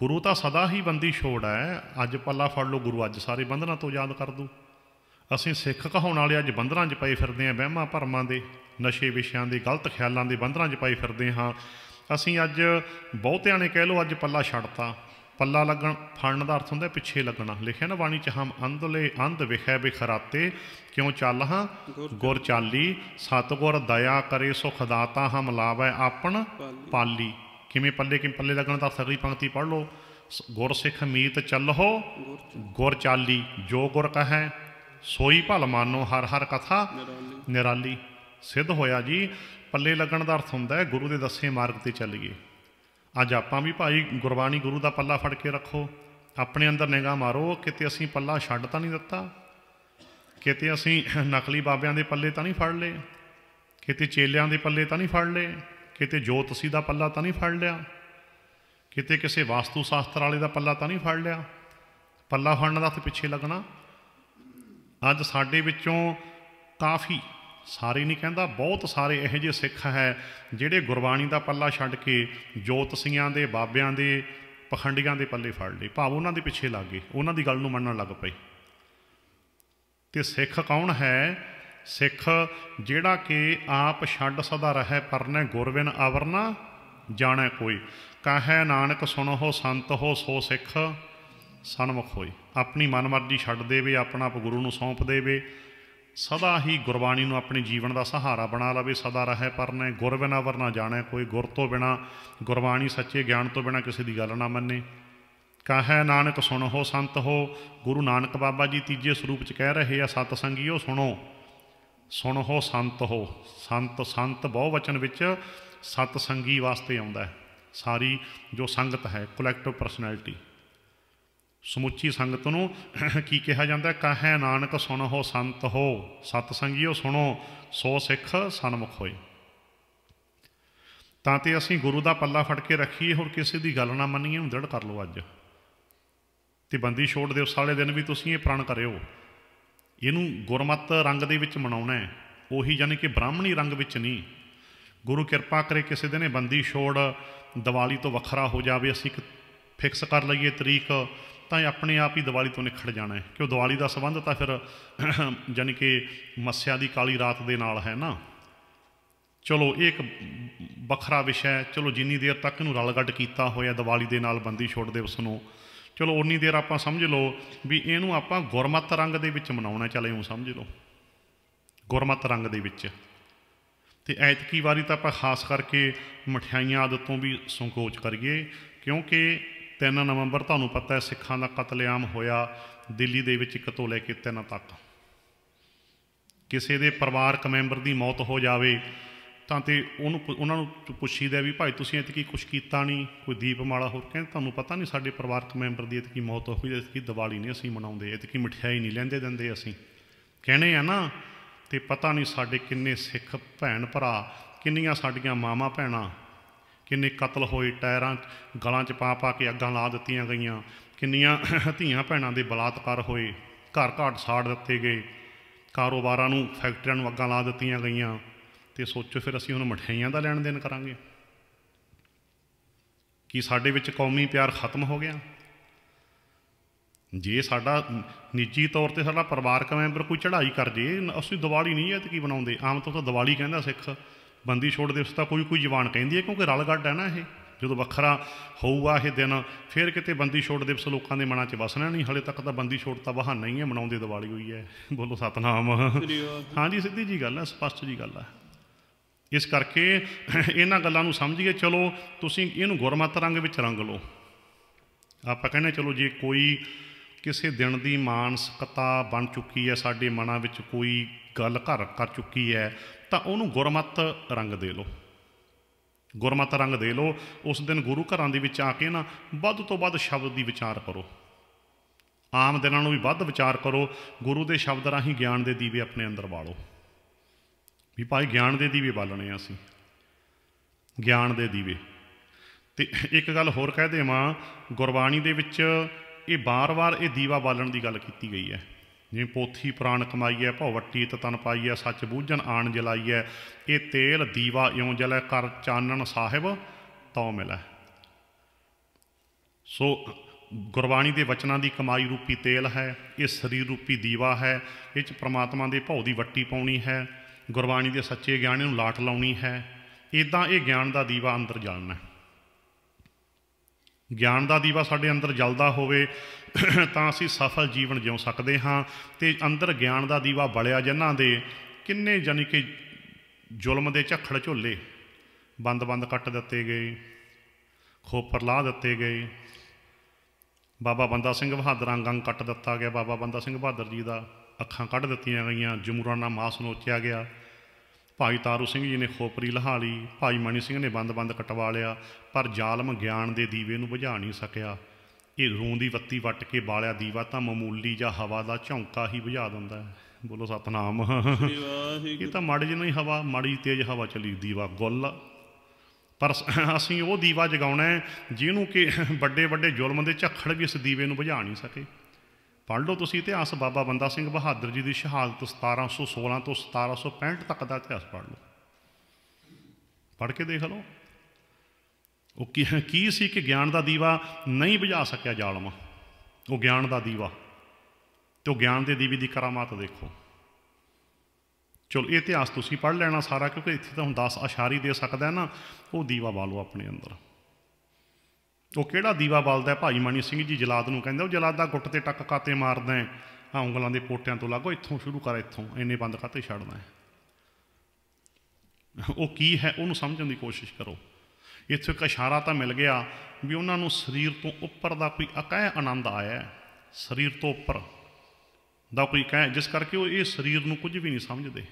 ਗੁਰੂ ਤਾਂ ਸਦਾ ਹੀ ਬੰਦੀ ਛੋੜ ਹੈ ਅੱਜ ਪੱਲਾ ਫੜ ਲਓ ਗੁਰੂ ਅੱਜ ਸਾਰੇ ਬੰਧਨਾਂ ਤੋਂ ਆਜ਼ਾਦ ਕਰ ਦੂ ਅਸੀਂ ਸਿੱਖ ਕਹਾਉਣ ਵਾਲੇ ਅੱਜ ਬੰਦਰਾਂ 'ਚ ਪਏ ਫਿਰਦੇ ਆਂ ਵਹਿਮਾਂ ਭਰਮਾਂ ਦੇ ਨਸ਼ੇ ਵਿਸ਼ਿਆਂ ਦੇ ਗਲਤ ਖਿਆਲਾਂ ਦੇ ਬੰਦਰਾਂ 'ਚ ਪਏ ਫਿਰਦੇ ਹਾਂ ਅਸੀਂ ਅੱਜ ਬਹੁਤਿਆਂ ਨੇ ਕਹਿ ਲੋ ਅੱਜ ਪੱਲਾ ਛੱਡਤਾ ਪੱਲਾ ਲੱਗਣ ਫੜਨ ਦਾ ਅਰਥ ਹੁੰਦਾ ਪਿੱਛੇ ਲੱਗਣਾ ਲਿਖਿਆ ਨਾ ਬਾਣੀ ਚ ਹਮ ਅੰਧਲੇ ਅੰਧ ਵਿਖੇ ਬਿਖਰਾਤੇ ਕਿਉਂ ਚੱਲ ਹਾਂ ਗੁਰ ਚਾਲੀ ਸਤਗੁਰ ਦਇਆ ਕਰੇ ਸੁਖ ਦਾਤਾ ਹਮ ਲਾਵੇ ਆਪਣ ਪਾਲੀ ਕਿਵੇਂ ਪੱਲੇ ਕਿਵੇਂ ਪੱਲੇ ਲੱਗਣ ਦਾ ਸਗਰੀ ਪੰਕਤੀ ਪੜ੍ਹ ਲਓ ਗੁਰ ਸਿੱਖ ਮੀਤ ਚੱਲੋ ਗੁਰ ਚਾਲੀ ਜੋ ਗੁਰ ਕਹੈ ਸੋਈ ਭਲ ਮਾਨੋ ਹਰ ਹਰ ਕਥਾ ਨਿਰਾਲੀ ਸਿੱਧ ਹੋਇਆ ਜੀ ਪੱਲੇ ਲੱਗਣ ਦਾ ਅਰਥ ਹੁੰਦਾ ਹੈ ਗੁਰੂ ਦੇ ਦੱਸੇ ਮਾਰਗ ਤੇ ਚੱਲੀਏ ਅੱਜ ਆਪਾਂ ਵੀ ਭਾਈ ਗੁਰਬਾਣੀ ਗੁਰੂ ਦਾ ਪੱਲਾ ਫੜ ਕੇ ਰੱਖੋ ਆਪਣੇ ਅੰਦਰ ਨਿਗਾਹ ਮਾਰੋ ਕਿਤੇ ਅਸੀਂ ਪੱਲਾ ਛੱਡ ਤਾਂ ਨਹੀਂ ਦਿੱਤਾ ਕਿਤੇ ਅਸੀਂ ਨਕਲੀ ਬਾਬਿਆਂ ਦੇ ਪੱਲੇ ਤਾਂ ਨਹੀਂ ਫੜ ਲਏ ਕਿਤੇ ਚੇਲਿਆਂ ਦੇ ਪੱਲੇ ਤਾਂ ਨਹੀਂ ਫੜ ਲਏ ਕਿਤੇ ਜੋਤਸੀ ਦਾ ਪੱਲਾ ਤਾਂ ਨਹੀਂ ਫੜ ਲਿਆ ਕਿਤੇ ਕਿਸੇ ਵਾਸਤੂ ਸ਼ਾਸਤਰ ਵਾਲੇ ਦਾ ਪੱਲਾ ਤਾਂ ਨਹੀਂ ਫੜ ਲਿਆ ਪੱਲਾ ਫੜਨ ਦਾ ਤੇ ਪਿੱਛੇ ਲੱਗਣਾ ਅੱਜ ਸਾਡੇ ਵਿੱਚੋਂ ਕਾਫੀ ਸਾਰੇ ਨਹੀਂ ਕਹਿੰਦਾ ਬਹੁਤ ਸਾਰੇ ਇਹੋ ਜਿਹੇ ਸਿੱਖ ਹੈ ਜਿਹੜੇ ਗੁਰਬਾਣੀ ਦਾ ਪੱਲਾ ਛੱਡ ਕੇ ਜੋਤਸੀਆਂ ਦੇ ਬਾਬਿਆਂ ਦੇ ਪਖੰਡੀਆਂ ਦੇ ਪੱਲੇ ਫੜ ਲਏ ਭਾਵ ਉਹਨਾਂ ਦੇ ਪਿੱਛੇ ਲੱਗ ਗਏ ਉਹਨਾਂ ਦੀ ਗੱਲ ਨੂੰ ਮੰਨਣ ਲੱਗ ਪਏ ਤੇ ਸਿੱਖ ਕੌਣ ਹੈ ਸਿੱਖ ਜਿਹੜਾ ਕਿ ਆਪ ਛੱਡ ਸਦਾ ਰਹੇ ਪਰਨੇ ਗੁਰਵਿਨ ਅਵਰਨਾ ਜਾਣੈ ਕੋਈ ਕਾਹੈ ਨਾਨਕ ਸੁਣੋ ਸੰਤ ਹੋ ਸੋ ਸਿੱਖ ਸਨਮੁਖ ਹੋਏ ਆਪਣੀ ਮਨਮਰਜ਼ੀ ਛੱਡ ਦੇਵੇ ਆਪਣਾ ਆਪ ਗੁਰੂ ਨੂੰ ਸੌਂਪ ਦੇਵੇ ਸਦਾ ਹੀ ਗੁਰਬਾਣੀ ਨੂੰ ਆਪਣੇ ਜੀਵਨ ਦਾ ਸਹਾਰਾ ਬਣਾ ਲਵੇ ਸਦਾ ਰਹੇ ਪਰਨੇ ਗੁਰ ਬਿਨਾ ਵਰਨਾ ਜਾਣੇ ਕੋਈ ਗੁਰ ਤੋਂ ਬਿਨਾ ਗੁਰਬਾਣੀ ਸੱਚੇ ਗਿਆਨ ਤੋਂ ਬਿਨਾ ਕਿਸੇ ਦੀ ਗੱਲ ਨਾ ਮੰਨੇ ਕਾਹੈ ਨਾਨਕ ਸੁਣੋ ਸੰਤ ਹੋ ਗੁਰੂ ਨਾਨਕ ਬਾਬਾ ਜੀ ਤੀਜੇ ਸਰੂਪ ਚ ਕਹਿ ਰਹੇ ਆ ਸਤ ਸੰਗੀਓ ਸੁਣੋ ਸੁਣੋ ਸੰਤ ਹੋ ਸੰਤ ਸੰਤ ਬਹੁ ਵਚਨ ਵਿੱਚ ਸਤ ਸੰਗੀ ਵਾਸਤੇ ਆਉਂਦਾ ਸਾਰੀ ਜੋ ਸੰਗਤ ਹੈ ਕਲੈਕਟਿਵ ਪਰਸਨੈਲਿਟੀ ਸਮੁੱਚੀ ਸੰਗਤ ਨੂੰ ਕੀ ਕਿਹਾ ਜਾਂਦਾ ਕਾਹੇ ਨਾਨਕ ਸੁਣ ਹੋ ਸੰਤ ਹੋ ਸਤ ਸੰਗੀਓ ਸੁਣੋ ਸੋ ਸਿੱਖ ਸਨਮੁਖ ਹੋਏ ਤਾਂ ਤੇ ਅਸੀਂ ਗੁਰੂ ਦਾ ਪੱਲਾ ਫੜ ਕੇ ਰੱਖੀਏ ਹੋਰ ਕਿਸੇ ਦੀ ਗੱਲ ਨਾ ਮੰਨੀਏ ਉਂਦੜ ਕਰ ਲਓ ਅੱਜ ਤੇ ਬੰਦੀ ਛੋੜ ਦਿਓ ਸਾਲੇ ਦਿਨ ਵੀ ਤੁਸੀਂ ਇਹ ਪ੍ਰਣ ਕਰਿਓ ਇਹਨੂੰ ਗੁਰਮਤ ਰੰਗ ਦੇ ਵਿੱਚ ਮਨਾਉਣਾ ਹੈ ਉਹੀ ਯਾਨੀ ਕਿ ਬ੍ਰਾਹਮਣੀ ਰੰਗ ਵਿੱਚ ਨਹੀਂ ਗੁਰੂ ਕਿਰਪਾ ਕਰੇ ਕਿਸੇ ਦਿਨ ਇਹ ਬੰਦੀ ਛੋੜ ਦੀਵਾਲੀ ਤੋਂ ਵੱਖਰਾ ਹੋ ਜਾਵੇ ਅਸੀਂ ਇੱਕ ਫਿਕਸ ਕਰ ਲਈਏ ਤਰੀਕ ਤਾਂ ਇਹ ਆਪਣੇ ਆਪ ਹੀ ਦੀਵਾਲੀ ਤੋਂ ਨਿਖੜ ਜਾਣਾ ਹੈ ਕਿਉਂ ਦੀਵਾਲੀ ਦਾ ਸਬੰਧ ਤਾਂ ਫਿਰ ਯਾਨੀ ਕਿ ਮੱਸਿਆ ਦੀ ਕਾਲੀ ਰਾਤ ਦੇ ਨਾਲ ਹੈ ਨਾ ਚਲੋ ਇਹ ਇੱਕ ਵੱਖਰਾ ਵਿਸ਼ਾ ਹੈ ਚਲੋ ਜਿੰਨੀ ਦੇਰ ਤੱਕ ਇਹਨੂੰ ਰਲਗੱਡ ਕੀਤਾ ਹੋਇਆ ਦੀਵਾਲੀ ਦੇ ਨਾਲ ਬੰਦੀ ਛੋੜ ਦੇ ਉਸ ਨੂੰ ਚਲੋ ਉਨੀ ਦੇਰ ਆਪਾਂ ਸਮਝ ਲਓ ਵੀ ਇਹਨੂੰ ਆਪਾਂ ਗੁਰਮਤ ਰੰਗ ਦੇ ਵਿੱਚ ਮਨਾਉਣਾ ਚੱਲ ਇਉਂ ਸਮਝ ਲਓ ਗੁਰਮਤ ਰੰਗ ਦੇ ਵਿੱਚ ਤੇ ਐਤਕੀ ਵਾਰੀ ਤਾਂ ਆਪਾਂ ਖਾਸ ਕਰਕੇ ਮਠਿਆਈਆਂ ਆਦਤੋਂ ਵੀ ਸੰਕੋਚ ਕਰੀਏ ਕਿਉਂਕਿ 3 ਨਵੰਬਰ ਤੁਹਾਨੂੰ ਪਤਾ ਹੈ ਸਿੱਖਾਂ ਦਾ ਕਤਲੇਆਮ ਹੋਇਆ ਦਿੱਲੀ ਦੇ ਵਿੱਚ ਇੱਕ ਤੋਂ ਲੈ ਕੇ 3 ਤੱਕ ਕਿਸੇ ਦੇ ਪਰਿਵਾਰਕ ਮੈਂਬਰ ਦੀ ਮੌਤ ਹੋ ਜਾਵੇ ਤਾਂ ਤੇ ਉਹਨੂੰ ਉਹਨਾਂ ਨੂੰ ਪੁੱਛੀਦਾ ਵੀ ਭਾਈ ਤੁਸੀਂ ਇਹ ਕੀ ਕੁਝ ਕੀਤਾ ਨਹੀਂ ਕੋਈ ਦੀਪਮਾਲਾ ਹੋਰ ਕਹਿੰਦੇ ਤੁਹਾਨੂੰ ਪਤਾ ਨਹੀਂ ਸਾਡੇ ਪਰਿਵਾਰਕ ਮੈਂਬਰ ਦੀ ਇਹ ਕੀ ਮੌਤ ਹੋ ਗਈ ਇਹ ਦੀਵਾਲੀ ਨਹੀਂ ਅਸੀਂ ਮਨਾਉਂਦੇ ਇਹ ਕੀ ਮਠਿਆਈ ਨਹੀਂ ਲੈਂਦੇ ਦਿੰਦੇ ਅਸੀਂ ਕਹਿੰਦੇ ਆ ਨਾ ਤੇ ਪਤਾ ਨਹੀਂ ਸਾਡੇ ਕਿੰਨੇ ਸਿੱਖ ਭੈਣ ਭਰਾ ਕਿੰਨੀਆਂ ਸਾਡੀਆਂ ਮਾਵਾਂ ਭੈਣਾਂ ਕਿੰਨੇ ਕਤਲ ਹੋਏ ਟਾਇਰਾਂ ਗਲਾਂ 'ਚ ਪਾ ਪਾ ਕੇ ਅੱਗਾਂ ਲਾ ਦਿੱਤੀਆਂ ਗਈਆਂ ਕਿੰਨੀਆਂ ਧੀਆਂ ਭੈਣਾਂ ਦੇ ਬਲਾਤਕਾਰ ਹੋਏ ਘਰ ਘਾਟ ਸਾੜ ਦਿੱਤੇ ਗਏ ਕਾਰੋਬਾਰਾਂ ਨੂੰ ਫੈਕਟਰੀਆਂ ਨੂੰ ਅੱਗਾਂ ਲਾ ਦਿੱਤੀਆਂ ਗਈਆਂ ਤੇ ਸੋਚੋ ਫਿਰ ਅਸੀਂ ਹੁਣ ਮਠਿਆਈਆਂ ਦਾ ਲੈਣ ਦੇਣ ਕਰਾਂਗੇ ਕੀ ਸਾਡੇ ਵਿੱਚ ਕੌਮੀ ਪਿਆਰ ਖਤਮ ਹੋ ਗਿਆ ਜੇ ਸਾਡਾ ਨਿੱਜੀ ਤੌਰ ਤੇ ਸਾਡਾ ਪਰਿਵਾਰਕ ਮੈਂਬਰ ਕੋਈ ਚੜ੍ਹਾਈ ਕਰ ਜੇ ਅਸੀਂ ਦੀਵਾਲੀ ਨਹੀਂ ਐ ਤੇ ਕੀ ਬਣਾਉਂਦੇ ਆਮ ਤੌਰ ਤੇ ਦੀਵਾਲੀ ਕਹਿੰਦਾ ਸਿੱਖ ਬੰਦੀ ਛੋੜ ਦਿਵਸ ਤਾਂ ਕੋਈ ਕੋਈ ਜਵਾਨ ਕਹਿੰਦੀ ਹੈ ਕਿਉਂਕਿ ਰਲਗੱਡ ਹੈ ਨਾ ਇਹ ਜਦੋਂ ਵੱਖਰਾ ਹੋਊਗਾ ਇਹ ਦਿਨ ਫਿਰ ਕਿਤੇ ਬੰਦੀ ਛੋੜ ਦਿਵਸ ਲੋਕਾਂ ਦੇ ਮਨਾਂ 'ਚ ਵਸਣਾ ਨਹੀਂ ਹਲੇ ਤੱਕ ਤਾਂ ਬੰਦੀ ਛੋੜ ਤਾਂ ਬਹਾਨਾ ਹੀ ਹੈ ਮਨਾਉਂਦੇ ਦੀਵਾਲੀ ਹੋਈ ਹੈ ਬੋਲੋ ਸਤਨਾਮ ਹਾਂਜੀ ਸਿੱਧੀ ਜੀ ਗੱਲ ਹੈ ਸਪਸ਼ਟ ਜੀ ਗੱਲ ਹੈ ਇਸ ਕਰਕੇ ਇਹਨਾਂ ਗੱਲਾਂ ਨੂੰ ਸਮਝੀਏ ਚਲੋ ਤੁਸੀਂ ਇਹਨੂੰ ਗੁਰਮਤ ਰੰਗ ਵਿੱਚ ਰੰਗ ਲਓ ਆਪਾਂ ਕਹਿੰਦੇ ਚਲੋ ਜੇ ਕੋਈ ਕਿਸੇ ਦਿਨ ਦੀ ਮਾਨਸਿਕਤਾ ਬਣ ਚੁੱਕੀ ਹੈ ਸਾਡੇ ਮਨਾਂ ਵਿੱਚ ਕੋਈ ਗੱਲ ਘਰ ਕਰ ਚੁੱਕੀ ਹੈ ਤਾਂ ਉਹਨੂੰ ਗੁਰਮਤ ਰੰਗ ਦੇ ਲਓ ਗੁਰਮਤ ਰੰਗ ਦੇ ਲਓ ਉਸ ਦਿਨ ਗੁਰੂ ਘਰਾਂ ਦੇ ਵਿੱਚ ਆ ਕੇ ਨਾ ਵੱਧ ਤੋਂ ਵੱਧ ਸ਼ਬਦ ਦੀ ਵਿਚਾਰ ਕਰੋ ਆਮ ਦਿਨਾਂ ਨੂੰ ਵੀ ਵੱਧ ਵਿਚਾਰ ਕਰੋ ਗੁਰੂ ਦੇ ਸ਼ਬਦ ਰਾਹੀਂ ਗਿਆਨ ਦੇ ਦੀਵੇ ਆਪਣੇ ਅੰਦਰ ਬਾਲੋ ਵੀ ਭਾਈ ਗਿਆਨ ਦੇ ਦੀਵੇ ਬਾਲਣੇ ਆ ਅਸੀਂ ਗਿਆਨ ਦੇ ਦੀਵੇ ਤੇ ਇੱਕ ਗੱਲ ਹੋਰ ਕਹਿ ਦੇਵਾਂ ਗੁਰਬਾਣੀ ਦੇ ਵਿੱਚ ਇਹ ਬਾਰ-ਬਾਰ ਇਹ ਦੀਵਾ ਬਾਲਣ ਦੀ ਗੱਲ ਕੀਤੀ ਗਈ ਹੈ ਜਿਵੇਂ ਪੋਥੀ ਪ੍ਰਾਣ ਕਮਾਈਐ ਤਨ ਤਤਨ ਪਾਈਐ ਸੱਚ ਬੂਝਣ ਆਣ ਜਲਾਈਐ ਇਹ ਤੇਲ ਦੀਵਾ ਇਉਂ ਜਲੇ ਕਰ ਚਾਨਣ ਸਾਹਿਬ ਤਉ ਮਿਲੈ ਸੋ ਗੁਰਬਾਣੀ ਦੇ ਵਚਨਾਂ ਦੀ ਕਮਾਈ ਰੂਪੀ ਤੇਲ ਹੈ ਇਹ ਸਰੀਰ ਰੂਪੀ ਦੀਵਾ ਹੈ ਇਹ ਚ ਪ੍ਰਮਾਤਮਾ ਦੇ ਭਉ ਦੀ ਵੱਟੀ ਪਾਉਣੀ ਹੈ ਗੁਰਬਾਣੀ ਦੇ ਸੱਚੇ ਗਿਆਨ ਨੂੰ ਲਾਟ ਲਾਉਣੀ ਹੈ ਇਦਾਂ ਇਹ ਗਿਆਨ ਦਾ ਦੀਵਾ ਅੰਦਰ ਜਲਣਾ ਹੈ ਗਿਆਨ ਦਾ ਦੀਵਾ ਸਾਡੇ ਅੰਦਰ ਜਲਦਾ ਹੋਵੇ ਤਾਂ ਅਸੀਂ ਸਫਲ ਜੀਵਨ ਜਿਉ ਸਕਦੇ ਹਾਂ ਤੇ ਅੰਦਰ ਗਿਆਨ ਦਾ ਦੀਵਾ ਬਲਿਆ ਜਿਨ੍ਹਾਂ ਦੇ ਕਿੰਨੇ ਜਾਨੀ ਕਿ ਜ਼ੁਲਮ ਦੇ ਝੱਖੜ ਝੋਲੇ ਬੰਦ-ਬੰਦ ਕੱਟ ਦਿੱਤੇ ਗਏ ਖੋਪਰ ਲਾ ਦਿੱਤੇ ਗਏ ਬਾਬਾ ਬੰਦਾ ਸਿੰਘ ਬਹਾਦਰਾਂ ਗੰਗ ਕੱਟ ਦਿੱਤਾ ਗਿਆ ਬਾਬਾ ਬੰਦਾ ਸਿੰਘ ਬਹਾਦਰ ਜੀ ਦਾ ਅੱਖਾਂ ਕੱਢ ਦਿੱਤੀਆਂ ਗਈਆਂ ਜਮੂਰਾਂ ਨਾਲ ਮਾਸ ਨੋਚਿਆ ਗਿਆ ਭਾਈ ਤਾਰੂ ਸਿੰਘ ਜੀ ਨੇ ਖੋਪਰੀ ਲਹਾਲੀ ਭਾਈ ਮਣੀ ਸਿੰਘ ਨੇ ਬੰਦ-ਬੰਦ ਕਟਵਾ ਲਿਆ ਪਰ ਜ਼ਾਲਮ ਗਿਆਨ ਦੇ ਦੀਵੇ ਨੂੰ ਬੁਝਾ ਨਹੀਂ ਸਕਿਆ ਇਹ ਰੂਹ ਦੀ ਬੱਤੀ ਵੱਟ ਕੇ ਬਾਲਿਆ ਦੀਵਾ ਤਾਂ ਮਾਮੂਲੀ ਜਾਂ ਹਵਾ ਦਾ ਝੌਂਕਾ ਹੀ ਬੁਝਾ ਦਿੰਦਾ ਹੈ ਬੋਲੋ ਸਤਨਾਮ ਇਹ ਤਾਂ ਮੜ ਜਿਹੀ ਹੀ ਹਵਾ ਮੜੀ ਤੇਜ਼ ਹਵਾ ਚਲੀ ਦੀਵਾ ਗੁੱਲ ਪਰ ਅਸੀਂ ਉਹ ਦੀਵਾ ਜਗਾਉਣਾ ਜਿਹਨੂੰ ਕਿ ਵੱਡੇ ਵੱਡੇ ਜ਼ੁਲਮ ਦੇ ਝੱਖੜ ਵੀ ਇਸ ਦੀਵੇ ਨੂੰ ਬੁਝਾ ਨਹੀਂ ਸਕੇ ਪੜ੍ਹ ਲਓ ਤੁਸੀਂ ਇਤਿਹਾਸ ਬਾਬਾ ਬੰਦਾ ਸਿੰਘ ਬਹਾਦਰ ਜੀ ਦੀ ਸ਼ਹਾਦਤ 1716 ਤੋਂ 1765 ਤੱਕ ਦਾ ਇਤਿਹਾਸ ਪੜ੍ਹ ਲਓ ਪੜ੍ਹ ਕੇ ਦੇਖ ਲਓ ਉਹ ਕੀ ਕੀ ਸੀ ਕਿ ਗਿਆਨ ਦਾ ਦੀਵਾ ਨਹੀਂ ਬੁਝਾ ਸਕਿਆ ਜ਼ਾਲਮ ਉਹ ਗਿਆਨ ਦਾ ਦੀਵਾ ਤੇ ਉਹ ਗਿਆਨ ਦੇ ਦੀਵੇ ਦੀ ਕਰਾਮਾਤ ਦੇਖੋ ਚਲ ਇਹ ਇਤਿਹਾਸ ਤੁਸੀਂ ਪੜ੍ਹ ਲੈਣਾ ਸਾਰਾ ਕਿਉਂਕਿ ਇੱਥੇ ਤਾਂ ਹੁਣ 10 ਅਸ਼ਾਰੀ ਦੇ ਸਕਦਾ ਹੈ ਨਾ ਉਹ ਦੀਵਾ ਬਾਲੋ ਆਪਣੇ ਅੰਦਰ ਉਹ ਕਿਹੜਾ ਦੀਵਾ ਬਲਦਾ ਭਾਈ ਮਾਨੀ ਸਿੰਘ ਜੀ ਜਲਾਦ ਨੂੰ ਕਹਿੰਦਾ ਉਹ ਜਲਾਦ ਦਾ ਗੁੱਟ ਤੇ ਟੱਕ ਕਾਤੇ ਮਾਰਦਾ ਹੈ ਆ ਉਂਗਲਾਂ ਦੇ ਪੋਟਿਆਂ ਤੋਂ ਲੱਗੋ ਇੱਥੋਂ ਸ਼ੁਰੂ ਕਰ ਇੱਥੋਂ ਇੰਨੇ ਬੰਦ ਖਾਤੇ ਛੱਡਦਾ ਹੈ ਉਹ ਕੀ ਹੈ ਉਹਨੂੰ ਸਮਝਣ ਦੀ ਕੋਸ਼ਿਸ਼ ਕਰੋ ਇੱਥੇ ਇੱਕ ਇਸ਼ਾਰਾ ਤਾਂ ਮਿਲ ਗਿਆ ਵੀ ਉਹਨਾਂ ਨੂੰ ਸਰੀਰ ਤੋਂ ਉੱਪਰ ਦਾ ਕੋਈ ਅਕਾਇ ਆਨੰਦ ਆਇਆ ਸਰੀਰ ਤੋਂ ਉੱਪਰ ਦਾ ਕੋਈ ਕਹਿ ਜਿਸ ਕਰਕੇ ਉਹ ਇਹ ਸਰੀਰ ਨੂੰ ਕੁਝ ਵੀ ਨਹੀਂ ਸਮਝਦੇ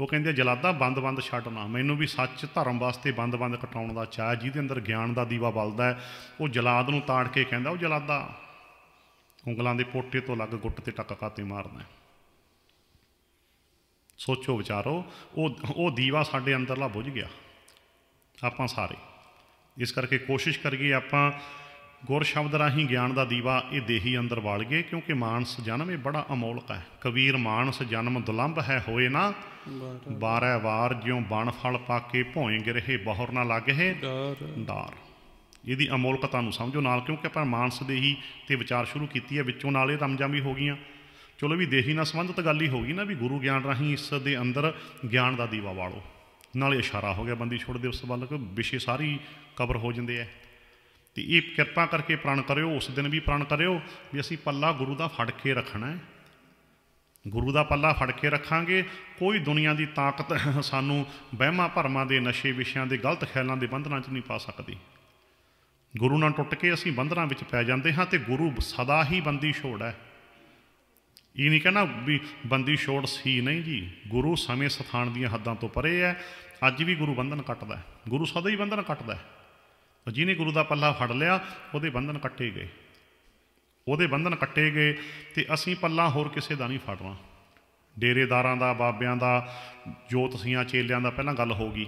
ਉਹ ਕਹਿੰਦੇ ਜਲਾਦਾ ਬੰਦ-ਬੰਦ ਛੱਡਣਾ ਮੈਨੂੰ ਵੀ ਸੱਚ ਧਰਮ ਵਾਸਤੇ ਬੰਦ-ਬੰਦ ਕਟਾਉਣ ਦਾ ਚਾਹ ਜਿਹਦੇ ਅੰਦਰ ਗਿਆਨ ਦਾ ਦੀਵਾ ਬਲਦਾ ਉਹ ਜਲਾਦ ਨੂੰ ਤਾੜ ਕੇ ਕਹਿੰਦਾ ਉਹ ਜਲਾਦਾ ਉਂਗਲਾਂ ਦੇ ਪੋਟੇ ਤੋਂ ਲੱਗ ਗੁੱਟ ਤੇ ਟੱਕਾ ਕਾਤੇ ਮਾਰਦਾ ਸੋਚੋ ਵਿਚਾਰੋ ਉਹ ਉਹ ਦੀਵਾ ਸਾਡੇ ਅੰਦਰਲਾ ਬੁਝ ਗਿਆ ਆਪਾਂ ਸਾਰੇ ਇਸ ਕਰਕੇ ਕੋਸ਼ਿਸ਼ ਕਰੀਏ ਆਪਾਂ ਗੁਰ ਸ਼ਬਦ ਰਾਹੀਂ ਗਿਆਨ ਦਾ ਦੀਵਾ ਇਹ ਦੇਹੀ ਅੰਦਰ ਵਾਲ ਗਏ ਕਿਉਂਕਿ ਮਾਨਸ ਜਨਮ ਇਹ ਬੜਾ ਅਮੋਲਕ ਹੈ ਕਬੀਰ ਮਾਨਸ ਜਨਮ ਦੁਲੰਭ ਹੈ ਹੋਏ ਨਾ 12 ਵਾਰ ਜਿਉ ਬਣ ਫਲ ਪਾ ਕੇ ਭੋਏ ਗਿਰਹੇ ਬਹੁਰ ਨਾ ਲੱਗੇ ਦਾਰ ਇਹਦੀ ਅਮੋਲਕਤਾ ਨੂੰ ਸਮਝੋ ਨਾਲ ਕਿਉਂਕਿ ਆਪਾਂ ਮਾਨਸ ਦੇਹੀ ਤੇ ਵਿਚਾਰ ਸ਼ੁਰੂ ਕੀਤੀ ਹੈ ਵਿੱਚੋਂ ਨਾਲ ਇਹ ਰਮਜਾਂ ਵੀ ਹੋ ਗਈਆਂ ਚਲੋ ਵੀ ਦੇਹੀ ਨਾਲ ਸੰਬੰਧਤ ਗੱਲ ਹੀ ਹੋ ਗਈ ਨਾ ਵੀ ਗੁਰੂ ਗਿਆਨ ਰਾਹੀਂ ਇਸ ਦੇ ਅੰਦਰ ਗਿਆਨ ਦਾ ਦੀਵਾ ਵਾਲੋ ਨਾਲ ਇਸ਼ਾਰਾ ਹੋ ਗਿਆ ਬੰਦੀ ਛੋੜ ਦੇ ਉਸ ਵੱਲ ਕਿ ਵਿਸ਼ੇ ਸਾਰੀ ਕਵਰ ਹੋ ਜਾਂਦੇ ਐ ਤੇ ਇਹ ਕਿਰਪਾ ਕਰਕੇ ਪ੍ਰਣ ਕਰਿਓ ਉਸ ਦਿਨ ਵੀ ਪ੍ਰਣ ਕਰਿਓ ਵੀ ਅਸੀਂ ਪੱਲਾ ਗੁਰੂ ਦਾ ਫੜ ਕੇ ਰੱਖਣਾ ਹੈ ਗੁਰੂ ਦਾ ਪੱਲਾ ਫੜ ਕੇ ਰੱਖਾਂਗੇ ਕੋਈ ਦੁਨੀਆ ਦੀ ਤਾਕਤ ਸਾਨੂੰ ਵਹਿਮਾਂ ਭਰਮਾਂ ਦੇ ਨਸ਼ੇ ਵਿਸ਼ਿਆਂ ਦੇ ਗਲਤ ਖਿਆਲਾਂ ਦੇ ਬੰਧਨਾਂ 'ਚ ਨਹੀਂ ਪਾ ਸਕਦੀ ਗੁਰੂ ਨਾਲ ਟੁੱਟ ਕੇ ਅਸੀਂ ਬੰਧਨਾਂ ਵਿੱਚ ਪੈ ਜਾਂਦੇ ਹਾਂ ਤੇ ਗੁਰੂ ਸਦਾ ਹੀ ਬੰਦੀ ਛੋੜ ਹੈ ਇਹ ਨਹੀਂ ਕਹਿੰਦਾ ਵੀ ਬੰਦੀ ਛੋੜ ਸੀ ਨਹੀਂ ਜੀ ਗੁਰੂ ਸਮੇਂ ਸਥਾਨ ਦੀਆਂ ਹੱਦਾਂ ਤੋਂ ਪਰੇ ਹੈ ਅੱਜ ਵੀ ਗੁਰੂ ਬੰਧਨ ਕੱਟਦਾ ਗੁਰੂ ਸਦਾ ਹੀ ਬੰਧਨ ਕੱਟਦਾ ਹੈ ਤਾਂ ਜਿਹਨੇ ਗੁਰੂ ਦਾ ਪੱਲਾ ਫੜ ਲਿਆ ਉਹਦੇ ਬੰਧਨ ਕੱਟੇ ਗਏ ਉਹਦੇ ਬੰਧਨ ਕੱਟੇ ਗਏ ਤੇ ਅਸੀਂ ਪੱਲਾ ਹੋਰ ਕਿਸੇ ਦਾ ਨਹੀਂ ਫੜਨਾ ਡੇਰੇਦਾਰਾਂ ਦਾ ਬਾਬਿਆਂ ਦਾ ਜੋਤਸੀਆਂ ਚੇਲਿਆਂ ਦਾ ਪਹਿਲਾਂ ਗੱਲ ਹੋ ਗਈ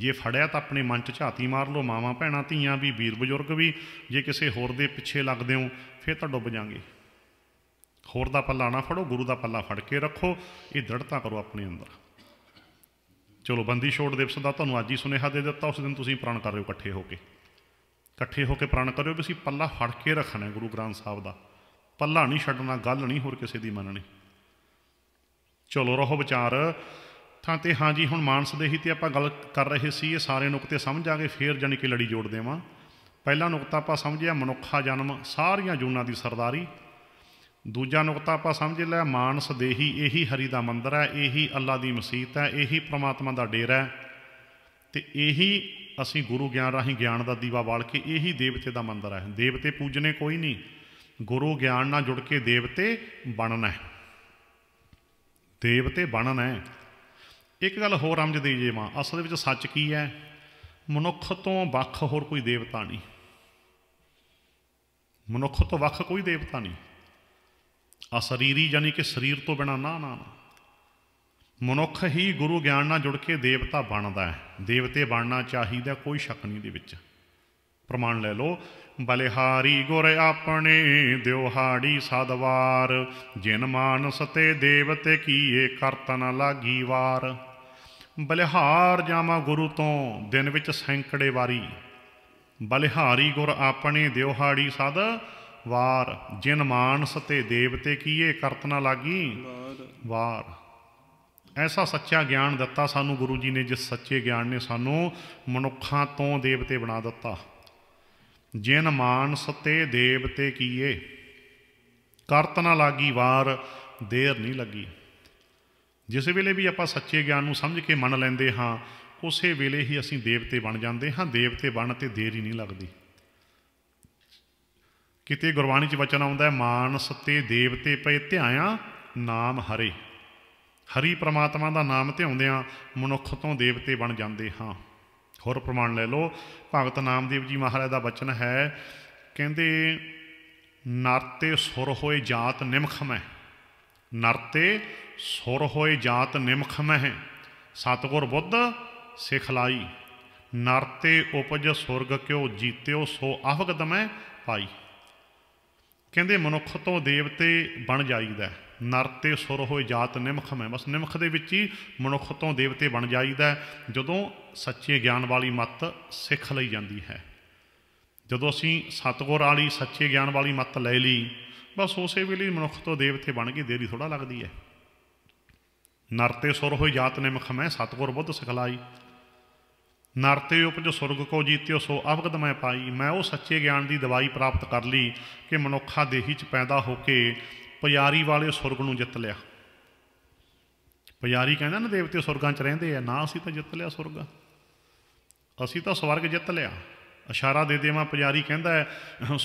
ਜੇ ਫੜਿਆ ਤਾਂ ਆਪਣੇ ਮਨ 'ਚ ਝਾਤੀ ਮਾਰ ਲਓ ਮਾਵਾ ਭੈਣਾ ਧੀਆਂ ਵੀ ਵੀਰ ਬਜ਼ੁਰਗ ਵੀ ਜੇ ਕਿਸੇ ਹੋਰ ਦੇ ਪਿੱਛੇ ਲੱਗਦੇ ਹੋ ਫਿਰ ਤਾਂ ਡੁੱਬ ਜਾਗੇ ਹੋਰ ਦਾ ਪੱਲਾ ਨਾ ਫੜੋ ਗੁਰੂ ਦਾ ਪੱਲਾ ਫੜ ਕੇ ਰੱਖੋ ਇਹ ਦ੍ਰਿੜਤਾ ਕਰੋ ਆਪਣੇ ਅੰਦਰ ਚਲੋ ਬੰਦੀ ਛੋੜ ਦਿਵਸ ਦਾ ਤੁਹਾਨੂੰ ਅੱਜ ਹੀ ਸੁਨੇਹਾ ਦੇ ਦਿੱਤਾ ਉਸ ਦਿਨ ਤੁਸੀਂ ਪ੍ਰਣ ਕਰ ਰਹੇ ਹੋ ਇਕੱਠੇ ਹੋ ਕੇ ਇਕੱਠੇ ਹੋ ਕੇ ਪ੍ਰਣ ਕਰਿਓ ਵੀ ਅਸੀਂ ਪੱਲਾ ਫੜ ਕੇ ਰੱਖਣਾ ਗੁਰੂ ਗ੍ਰੰਥ ਸਾਹਿਬ ਦਾ ਪੱਲਾ ਨਹੀਂ ਛੱਡਣਾ ਗੱਲ ਨਹੀਂ ਹੋਰ ਕਿਸੇ ਦੀ ਮੰਨਣੀ ਚਲੋ ਰਹੋ ਵਿਚਾਰ ਥਾਂ ਤੇ ਹਾਂ ਜੀ ਹੁਣ ਮਾਨਸ ਦੇਹੀ ਤੇ ਆਪਾਂ ਗੱਲ ਕਰ ਰਹੇ ਸੀ ਇਹ ਸਾਰੇ ਨੁਕਤੇ ਸਮਝ ਆ ਗਏ ਫੇਰ ਜਾਨੀ ਕਿ ਲੜੀ ਜੋੜ ਦੇਵਾਂ ਪਹਿਲਾ ਨੁਕਤਾ ਆਪਾਂ ਸਮਝਿਆ ਮਨੁੱਖਾ ਜਨਮ ਸਾਰੀਆਂ ਜੂਨਾਂ ਦੀ ਸਰਦਾਰੀ ਦੂਜਾ ਨੁਕਤਾ ਆਪਾਂ ਸਮਝ ਲਿਆ ਮਾਨਸ ਦੇਹੀ ਇਹੀ ਹਰੀ ਦਾ ਮੰਦਰ ਹੈ ਇਹੀ ਅੱਲਾ ਦੀ ਮਸੀਤ ਹੈ ਇਹੀ ਪ੍ਰਮਾਤਮਾ ਦਾ ਡੇਰਾ ਹੈ ਤੇ ਇਹੀ ਅਸੀਂ ਗੁਰੂ ਗਿਆਨ ਰਾਹੀਂ ਗਿਆਨ ਦਾ ਦੀਵਾ ਬਾਲ ਕੇ ਇਹੀ ਦੇਵਤੇ ਦਾ ਮੰਦਰ ਹੈ ਦੇਵਤੇ ਪੂਜਨੇ ਕੋਈ ਨਹੀਂ ਗੁਰੂ ਗਿਆਨ ਨਾਲ ਜੁੜ ਕੇ ਦੇਵਤੇ ਬਣਨਾ ਹੈ ਦੇਵਤੇ ਬਣਨਾ ਹੈ ਇੱਕ ਗੱਲ ਹੋਰ ਰਮਜ ਦੇ ਜੇ ਮਾਂ ਅਸਲ ਵਿੱਚ ਸੱਚ ਕੀ ਹੈ ਮਨੁੱਖ ਤੋਂ ਵੱਖ ਹੋਰ ਕੋਈ ਦੇਵਤਾ ਨਹੀਂ ਮਨੁੱਖ ਤੋਂ ਵੱਖ ਕੋਈ ਦੇਵਤਾ ਨਹੀਂ ਅਸਰੀਰੀ ਯਾਨੀ ਕਿ ਸਰੀਰ ਤੋਂ ਬਿਨਾ ਨਾ ਨਾ ਮਨੁੱਖ ਹੀ ਗੁਰੂ ਗਿਆਨ ਨਾਲ ਜੁੜ ਕੇ ਦੇਵਤਾ ਬਣਦਾ ਹੈ ਦੇਵਤੇ ਬਣਨਾ ਚਾਹੀਦਾ ਕੋਈ ਸ਼ੱਕ ਨਹੀਂ ਦੇ ਵਿੱਚ ਪ੍ਰਮਾਣ ਲੈ ਲਓ ਬਲਿਹਾਰੀ ਗੁਰ ਆਪਣੇ ਦਿਉਹਾੜੀ ਸਦਵਾਰ ਜਿਨ ਮਾਨਸ ਤੇ ਦੇਵਤੇ ਕੀਏ ਕਰਤਨ ਲਾਗੀ ਵਾਰ ਬਲਿਹਾਰ ਜਾਮਾ ਗੁਰੂ ਤੋਂ ਦਿਨ ਵਿੱਚ ਸੈਂਕੜੇ ਵਾਰੀ ਬਲਿਹਾਰੀ ਗੁਰ ਆਪਣੇ ਦਿਉਹਾੜੀ ਸਦ ਵਾਰ ਜਿਨ ਮਾਨਸ ਤੇ ਦੇਵਤੇ ਕੀਏ ਕਰਤਨ ਲਾਗੀ ਵਾਰ ਐਸਾ ਸੱਚਾ ਗਿਆਨ ਦਿੱਤਾ ਸਾਨੂੰ ਗੁਰੂ ਜੀ ਨੇ ਜਿਸ ਸੱਚੇ ਗਿਆਨ ਨੇ ਸਾਨੂੰ ਮਨੁੱਖਾਂ ਤੋਂ ਦੇਵਤੇ ਬਣਾ ਦਿੱਤਾ ਜਿਨ ਮਾਨਸ ਤੇ ਦੇਵਤੇ ਕੀਏ ਕਰਤ ਨਾ ਲਾਗੀ ਵਾਰ ਦੇਰ ਨਹੀਂ ਲੱਗੀ ਜਿਸ ਵੇਲੇ ਵੀ ਆਪਾਂ ਸੱਚੇ ਗਿਆਨ ਨੂੰ ਸਮਝ ਕੇ ਮੰਨ ਲੈਂਦੇ ਹਾਂ ਉਸੇ ਵੇਲੇ ਹੀ ਅਸੀਂ ਦੇਵਤੇ ਬਣ ਜਾਂਦੇ ਹਾਂ ਦੇਵਤੇ ਬਣ ਤੇ ਦੇਰ ਹੀ ਨਹੀਂ ਲੱਗਦੀ ਕਿਤੇ ਗੁਰਬਾਣੀ 'ਚ ਵਚਨ ਆਉਂਦਾ ਹੈ ਮਾਨਸ ਤੇ ਦੇਵਤੇ ਪਏ ਧਿਆਇਆ ਨਾਮ ਹਰੇ ਹਰੀ ਪ੍ਰਮਾਤਮਾ ਦਾ ਨਾਮ ਧਿਆਉਂਦਿਆਂ ਮਨੁੱਖ ਤੋਂ ਦੇਵਤੇ ਬਣ ਜਾਂਦੇ ਹਾਂ ਹੋਰ ਪ੍ਰਮਾਣ ਲੈ ਲਓ ਭਗਤ ਨਾਮਦੇਵ ਜੀ ਮਹਾਰਾਜ ਦਾ ਬਚਨ ਹੈ ਕਹਿੰਦੇ ਨਰਤੇ ਸੁਰ ਹੋਏ ਜਾਤ ਮਹਿ ਨਰਤੇ ਸੁਰ ਹੋਏ ਜਾਤ ਨਿਮਖਮਹਿ ਸਤਗੁਰ ਬੁੱਧ ਸਿਖ ਲਾਈ ਨਰਤੇ ਉਪਜ ਸੁਰਗ ਕਿਉ ਜੀਤਿਓ ਸੋ ਅਫਗਦਮੈ ਪਾਈ ਕਹਿੰਦੇ ਮਨੁੱਖ ਤੋਂ ਦੇਵਤੇ ਬਣ ਜਾਈਦਾ ਨਰ ਤੇ ਸੁਰ ਹੋਏ ਜਾਤ ਨਿਮਖ ਮੈਂ ਬਸ ਨਿਮਖ ਦੇ ਵਿੱਚ ਹੀ ਮਨੁੱਖ ਤੋਂ ਦੇਵਤੇ ਬਣ ਜਾਈਦਾ ਜਦੋਂ ਸੱਚੇ ਗਿਆਨ ਵਾਲੀ ਮੱਤ ਸਿੱਖ ਲਈ ਜਾਂਦੀ ਹੈ ਜਦੋਂ ਅਸੀਂ ਸਤਗੁਰ ਵਾਲੀ ਸੱਚੇ ਗਿਆਨ ਵਾਲੀ ਮੱਤ ਲੈ ਲਈ ਬਸ ਉਸੇ ਵੇਲੇ ਮਨੁੱਖ ਤੋਂ ਦੇਵਤੇ ਬਣ ਕੇ ਦੇਰੀ ਥੋੜਾ ਲੱਗਦੀ ਹੈ ਨਰ ਤੇ ਸੁਰ ਹੋਏ ਜਾਤ ਨਿਮਖ ਮੈਂ ਸਤਗੁਰ ਬੁੱਧ ਸਿਖਲਾਈ ਨਰ ਤੇ ਉਪਜ ਸੁਰਗ ਕੋ ਜੀਤਿਓ ਸੋ ਅਵਗਦ ਮੈਂ ਪਾਈ ਮੈਂ ਉਹ ਸੱਚੇ ਗਿਆਨ ਦੀ ਦਵਾਈ ਪ੍ਰਾਪਤ ਕਰ ਲਈ ਕਿ ਮਨੁੱਖਾ ਦੇਹੀ ਚ ਪੈਦਾ ਹੋ ਕੇ ਪੁਜਾਰੀ ਵਾਲੇ ਸੁਰਗ ਨੂੰ ਜਿੱਤ ਲਿਆ ਪੁਜਾਰੀ ਕਹਿੰਦਾ ਨਾ ਦੇਵਤੇ ਸੁਰਗਾਂ 'ਚ ਰਹਿੰਦੇ ਆ ਨਾ ਅਸੀਂ ਤਾਂ ਜਿੱਤ ਲਿਆ ਸੁਰਗ ਅਸੀਂ ਤਾਂ ਸਵਰਗ ਜਿੱਤ ਲਿਆ ਇਸ਼ਾਰਾ ਦੇ ਦੇਵਾਂ ਪੁਜਾਰੀ ਕਹਿੰਦਾ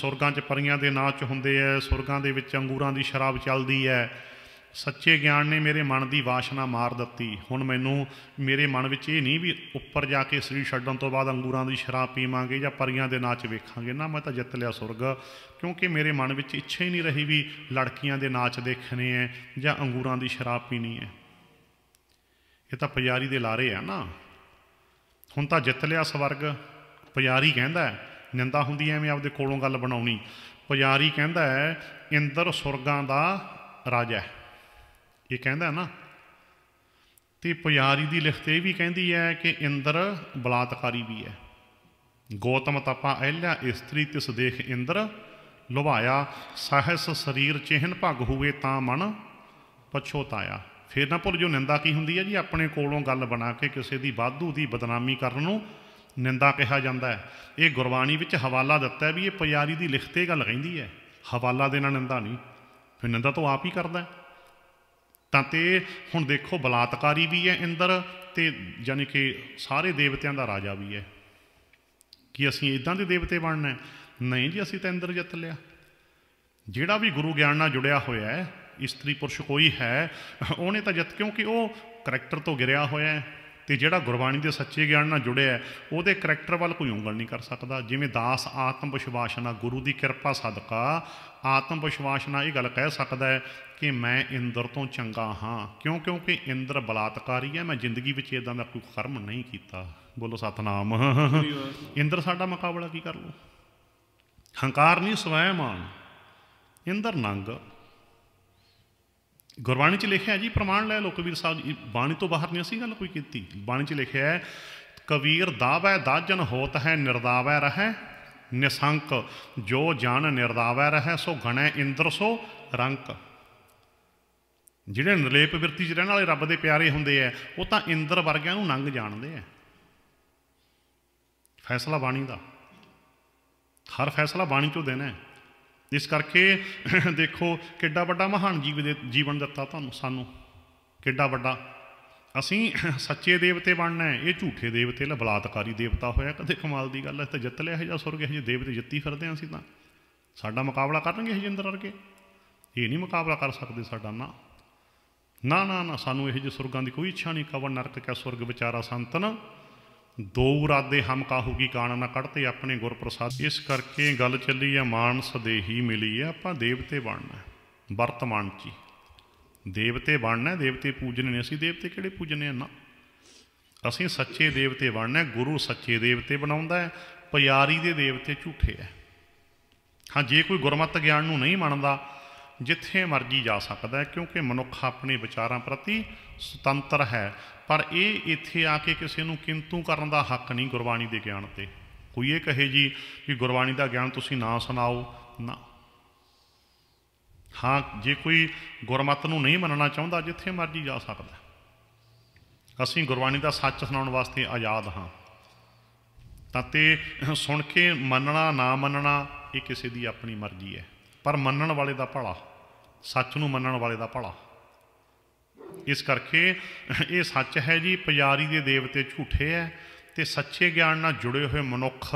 ਸੁਰਗਾਂ 'ਚ ਪਰੀਆਂ ਦੇ ਨਾਚ ਹੁੰਦੇ ਆ ਸੁਰਗਾਂ ਦੇ ਵਿੱਚ ਅੰਗੂਰਾਂ ਦੀ ਸ਼ਰਾਬ ਚੱਲਦੀ ਹੈ ਸੱਚੇ ਗਿਆਨ ਨੇ ਮੇਰੇ ਮਨ ਦੀ ਵਾਸ਼ਨਾ ਮਾਰ ਦਿੱਤੀ ਹੁਣ ਮੈਨੂੰ ਮੇਰੇ ਮਨ ਵਿੱਚ ਇਹ ਨਹੀਂ ਵੀ ਉੱਪਰ ਜਾ ਕੇ ਸ੍ਰੀ ਛੱਡਣ ਤੋਂ ਬਾਅਦ ਅੰਗੂਰਾਂ ਦੀ ਸ਼ਰਾਬ ਪੀਵਾਂਗੇ ਜਾਂ ਪਰੀਆਂ ਦੇ ਨਾਚ ਵੇਖਾਂਗੇ ਨਾ ਮੈਂ ਤਾਂ ਜਿੱਤ ਲਿਆ ਸੁਰਗ ਕਿਉਂਕਿ ਮੇਰੇ ਮਨ ਵਿੱਚ ਇੱਛਾ ਹੀ ਨਹੀਂ ਰਹੀ ਵੀ ਲੜਕੀਆਂ ਦੇ ਨਾਚ ਦੇਖਣੇ ਐ ਜਾਂ ਅੰਗੂਰਾਂ ਦੀ ਸ਼ਰਾਬ ਪੀਣੀ ਐ ਇਹ ਤਾਂ ਪੁਜਾਰੀ ਦੇ ਲਾਰੇ ਆ ਨਾ ਹੁਣ ਤਾਂ ਜਿੱਤ ਲਿਆ ਸਵਰਗ ਪੁਜਾਰੀ ਕਹਿੰਦਾ ਨਿੰਦਾ ਹੁੰਦੀ ਐਵੇਂ ਆਪਦੇ ਕੋਲੋਂ ਗੱਲ ਬਣਾਉਣੀ ਪੁਜਾਰੀ ਕਹਿੰਦਾ ਇੰਦਰ ਸੁਰਗਾਂ ਦਾ ਰਾਜਾ ਹੈ ਇਹ ਕਹਿੰਦਾ ਨਾ ਤੇ ਪੁਜਾਰੀ ਦੀ ਲਿਖਤ ਇਹ ਵੀ ਕਹਿੰਦੀ ਹੈ ਕਿ ਇੰਦਰ ਬਲਾਤਕਾਰੀ ਵੀ ਹੈ ਗੌਤਮ ਤਪਾ ਅਹਿਲਿਆ ਇਸਤਰੀ ਤਿਸ ਦੇਖ ਇੰਦਰ ਲੁਭਾਇਆ ਸਹਸ ਸਰੀਰ ਚਿਹਨ ਭਗ ਹੋਵੇ ਤਾਂ ਮਨ ਪਛੋਤਾਇਆ ਫੇਰ ਨਾ ਭੁੱਲ ਜੋ ਨਿੰਦਾ ਕੀ ਹੁੰਦੀ ਹੈ ਜੀ ਆਪਣੇ ਕੋਲੋਂ ਗੱਲ ਬਣਾ ਕੇ ਕਿਸੇ ਦੀ ਬਾਧੂ ਦੀ ਬਦਨਾਮੀ ਕਰਨ ਨੂੰ ਨਿੰਦਾ ਕਿਹਾ ਜਾਂਦਾ ਹੈ ਇਹ ਗੁਰਬਾਣੀ ਵਿੱਚ ਹਵਾਲਾ ਦਿੱਤਾ ਹੈ ਵੀ ਇਹ ਪੁਜਾਰੀ ਦੀ ਲਿਖਤੇ ਗੱਲ ਕਹਿੰਦੀ ਹੈ ਹਵਾਲਾ ਦੇਣਾ ਨਿੰਦਾ ਨਹੀਂ ਫਿਰ ਨਿੰਦਾ ਤਾਂ ਆਪ ਹੀ ਕਰਦਾ ਹੈ ਤਾਂ ਤੇ ਹੁਣ ਦੇਖੋ ਬਲਾਤਕਾਰੀ ਵੀ ਹੈ ਇੰਦਰ ਤੇ ਯਾਨੀ ਕਿ ਸਾਰੇ ਦੇਵਤਿਆਂ ਦਾ ਰਾਜਾ ਵੀ ਹੈ ਕਿ ਅਸੀਂ ਇਦਾਂ ਦੇ ਦੇਵਤੇ ਬਣਨਾ ਨਹੀਂ ਜੀ ਅਸੀਂ ਤਾਂ ਇੰਦਰ ਜਿੱਤ ਲਿਆ ਜਿਹੜਾ ਵੀ ਗੁਰੂ ਗਿਆਨ ਨਾਲ ਜੁੜਿਆ ਹੋਇਆ ਹੈ ਇਸਤਰੀ ਪੁਰਸ਼ ਕੋਈ ਹੈ ਉਹਨੇ ਤਾਂ ਜਿੱਤ ਕਿਉਂਕਿ ਉਹ ਕਰੈਕਟਰ ਤੋਂ ਗਿਰਿਆ ਹੋਇਆ ਹੈ ਤੇ ਜਿਹੜਾ ਗੁਰਬਾਣੀ ਦੇ ਸੱਚੇ ਗਿਆਨ ਨਾਲ ਜੁੜਿਆ ਉਹਦੇ ਕੈਰੈਕਟਰ ਵੱਲ ਕੋਈ ਉਂਗਲ ਨਹੀਂ ਕਰ ਸਕਦਾ ਜਿਵੇਂ ਦਾਸ ਆਤਮ ਵਿਸ਼ਵਾਸ ਨਾਲ ਗੁਰੂ ਦੀ ਕਿਰਪਾ ਸਦਕਾ ਆਤਮ ਵਿਸ਼ਵਾਸ ਨਾਲ ਇਹ ਗੱਲ ਕਹਿ ਸਕਦਾ ਹੈ ਕਿ ਮੈਂ ਇੰਦਰ ਤੋਂ ਚੰਗਾ ਹਾਂ ਕਿਉਂ ਕਿਉਂਕਿ ਇੰਦਰ ਬਲਾਤਕਾਰੀ ਹੈ ਮੈਂ ਜ਼ਿੰਦਗੀ ਵਿੱਚ ਇਦਾਂ ਦਾ ਕੋਈ ਕਰਮ ਨਹੀਂ ਕੀਤਾ ਬੋਲੋ ਸਤਨਾਮ ਇੰਦਰ ਸਾਡਾ ਮੁਕਾਬਲਾ ਕੀ ਕਰ ਲੋ ਹੰਕਾਰ ਨਹੀਂ ਸਵੈਮਾਨ ਇੰਦਰ ਨੰਗ ਗੁਰਬਾਣੀ 'ਚ ਲਿਖਿਆ ਜੀ ਪ੍ਰਮਾਣ ਲੈ ਲੋ ਕਬੀਰ ਸਾਹਿਬ ਜੀ ਬਾਣੀ ਤੋਂ ਬਾਹਰ ਨਹੀਂ ਅਸੀਂ ਗੱਲ ਕੋਈ ਕੀਤੀ ਬਾਣੀ 'ਚ ਲਿਖਿਆ ਹੈ ਕਬੀਰ ਦਾਵੈ ਦਾਜਨ ਹੋਤ ਹੈ ਨਿਰਦਾਵੈ ਰਹੈ ਨਿਸੰਕ ਜੋ ਜਨ ਨਿਰਦਾਵੈ ਰਹੈ ਸੋ ਗਣੈ ਇੰਦਰ ਸੋ ਰੰਕ ਜਿਹੜੇ ਨਿਰਲੇਪ ਵਰਤੀ 'ਚ ਰਹਿਣ ਵਾਲੇ ਰੱਬ ਦੇ ਪਿਆਰੇ ਹੁੰਦੇ ਆ ਉਹ ਤਾਂ ਇੰਦਰ ਵਰਗਿਆਂ ਨੂੰ ਨੰਗ ਜਾਣਦੇ ਆ ਫੈਸਲਾ ਬਾਣੀ ਦਾ ਹਰ ਫੈਸਲਾ ਬਾਣੀ 'ਚੋਂ ਦੇਣਾ ਹੈ ਇਸ ਕਰਕੇ ਦੇਖੋ ਕਿੱਡਾ ਵੱਡਾ ਮਹਾਨ ਜੀਵਨ ਦਿੱਤਾ ਤੁਹਾਨੂੰ ਸਾਨੂੰ ਕਿੱਡਾ ਵੱਡਾ ਅਸੀਂ ਸੱਚੇ ਦੇਵਤੇ ਬਣਨਾ ਹੈ ਇਹ ਝੂਠੇ ਦੇਵਤੇ ਲ ਬਲਾਤਕਾਰੀ ਦੇਵਤਾ ਹੋਇਆ ਕਦੇ ਕਮਾਲ ਦੀ ਗੱਲ ਹੈ ਤੇ ਜਿੱਤ ਲਿਆ ਹਜਾ ਜਾਂ ਸੁਰਗ ਇਹ ਜੇ ਦੇਵਤੇ ਜਿੱਤੀ ਫਿਰਦੇ ਆਂ ਅਸੀਂ ਤਾਂ ਸਾਡਾ ਮੁਕਾਬਲਾ ਕਰਨਗੇ ਇਹ ਜਿੰਦਰ ਵਰਗੇ ਇਹ ਨਹੀਂ ਮੁਕਾਬਲਾ ਕਰ ਸਕਦੇ ਸਾਡਾ ਨਾ ਨਾ ਨਾ ਸਾਨੂੰ ਇਹ ਜੇ ਸੁਰਗਾਂ ਦੀ ਕੋਈ ਇੱਛਾ ਨਹੀਂ ਕਵਨ ਨਰਕ ਕਿਆ ਸੁਰਗ ਵਿਚਾਰਾ ਸੰਤਨ ਦੋ ਉਰਾਦੇ ਹਮ ਕਾਹੂਗੀ ਕਾਣ ਨਾ ਕੜਤੇ ਆਪਣੇ ਗੁਰ ਪ੍ਰਸਾਦ ਇਸ ਕਰਕੇ ਗੱਲ ਚੱਲੀ ਆ ਮਾਨਸ ਦੇਹੀ ਮਿਲੀ ਆ ਆਪਾਂ ਦੇਵਤੇ ਬਣਨਾ ਵਰਤਮਾਨ ਚ ਦੇਵਤੇ ਬਣਨਾ ਦੇਵਤੇ ਪੂਜਨੇ ਨੇ ਅਸੀਂ ਦੇਵਤੇ ਕਿਹੜੇ ਪੂਜਨੇ ਆ ਨਾ ਅਸੀਂ ਸੱਚੇ ਦੇਵਤੇ ਬਣਨਾ ਗੁਰੂ ਸੱਚੇ ਦੇਵਤੇ ਬਣਾਉਂਦਾ ਹੈ ਪਿਆਰੀ ਦੇ ਦੇਵਤੇ ਝੂਠੇ ਆ ਹਾਂ ਜੇ ਕੋਈ ਗੁਰਮਤ ਗਿਆਨ ਨੂੰ ਨਹੀਂ ਮੰਨਦਾ ਜਿੱਥੇ ਮਰਜੀ ਜਾ ਸਕਦਾ ਕਿਉਂਕਿ ਮਨੁੱਖ ਆਪਣੇ ਵਿਚਾਰਾਂ ਪ੍ਰਤੀ ਸੁਤੰਤਰ ਹੈ ਪਰ ਇਹ ਇੱਥੇ ਆ ਕੇ ਕਿਸੇ ਨੂੰ ਕਿੰਤੂ ਕਰਨ ਦਾ ਹੱਕ ਨਹੀਂ ਗੁਰਬਾਣੀ ਦੇ ਗਿਆਨ ਤੇ ਕੋਈ ਇਹ ਕਹੇ ਜੀ ਕਿ ਗੁਰਬਾਣੀ ਦਾ ਗਿਆਨ ਤੁਸੀਂ ਨਾ ਸੁਣਾਓ ਨਾ ਹਾਂ ਜੇ ਕੋਈ ਗੁਰਮਤ ਨੂੰ ਨਹੀਂ ਮੰਨਣਾ ਚਾਹੁੰਦਾ ਜਿੱਥੇ ਮਰਜੀ ਜਾ ਸਕਦਾ ਅਸੀਂ ਗੁਰਬਾਣੀ ਦਾ ਸੱਚ ਸੁਣਾਉਣ ਵਾਸਤੇ ਆਜ਼ਾਦ ਹਾਂ ਤਾਂ ਤੇ ਸੁਣ ਕੇ ਮੰਨਣਾ ਨਾ ਮੰਨਣਾ ਇਹ ਕਿਸੇ ਦੀ ਆਪਣੀ ਮਰਜ਼ੀ ਹੈ ਪਰ ਮੰਨਣ ਵਾਲੇ ਦਾ ਭਲਾ ਸੱਚ ਨੂੰ ਮੰਨਣ ਵਾਲੇ ਦਾ ਭਲਾ ਇਸ ਕਰਕੇ ਇਹ ਸੱਚ ਹੈ ਜੀ ਪੁਜਾਰੀ ਦੇ ਦੇਵਤੇ ਝੂਠੇ ਐ ਤੇ ਸੱਚੇ ਗਿਆਨ ਨਾਲ ਜੁੜੇ ਹੋਏ ਮਨੁੱਖ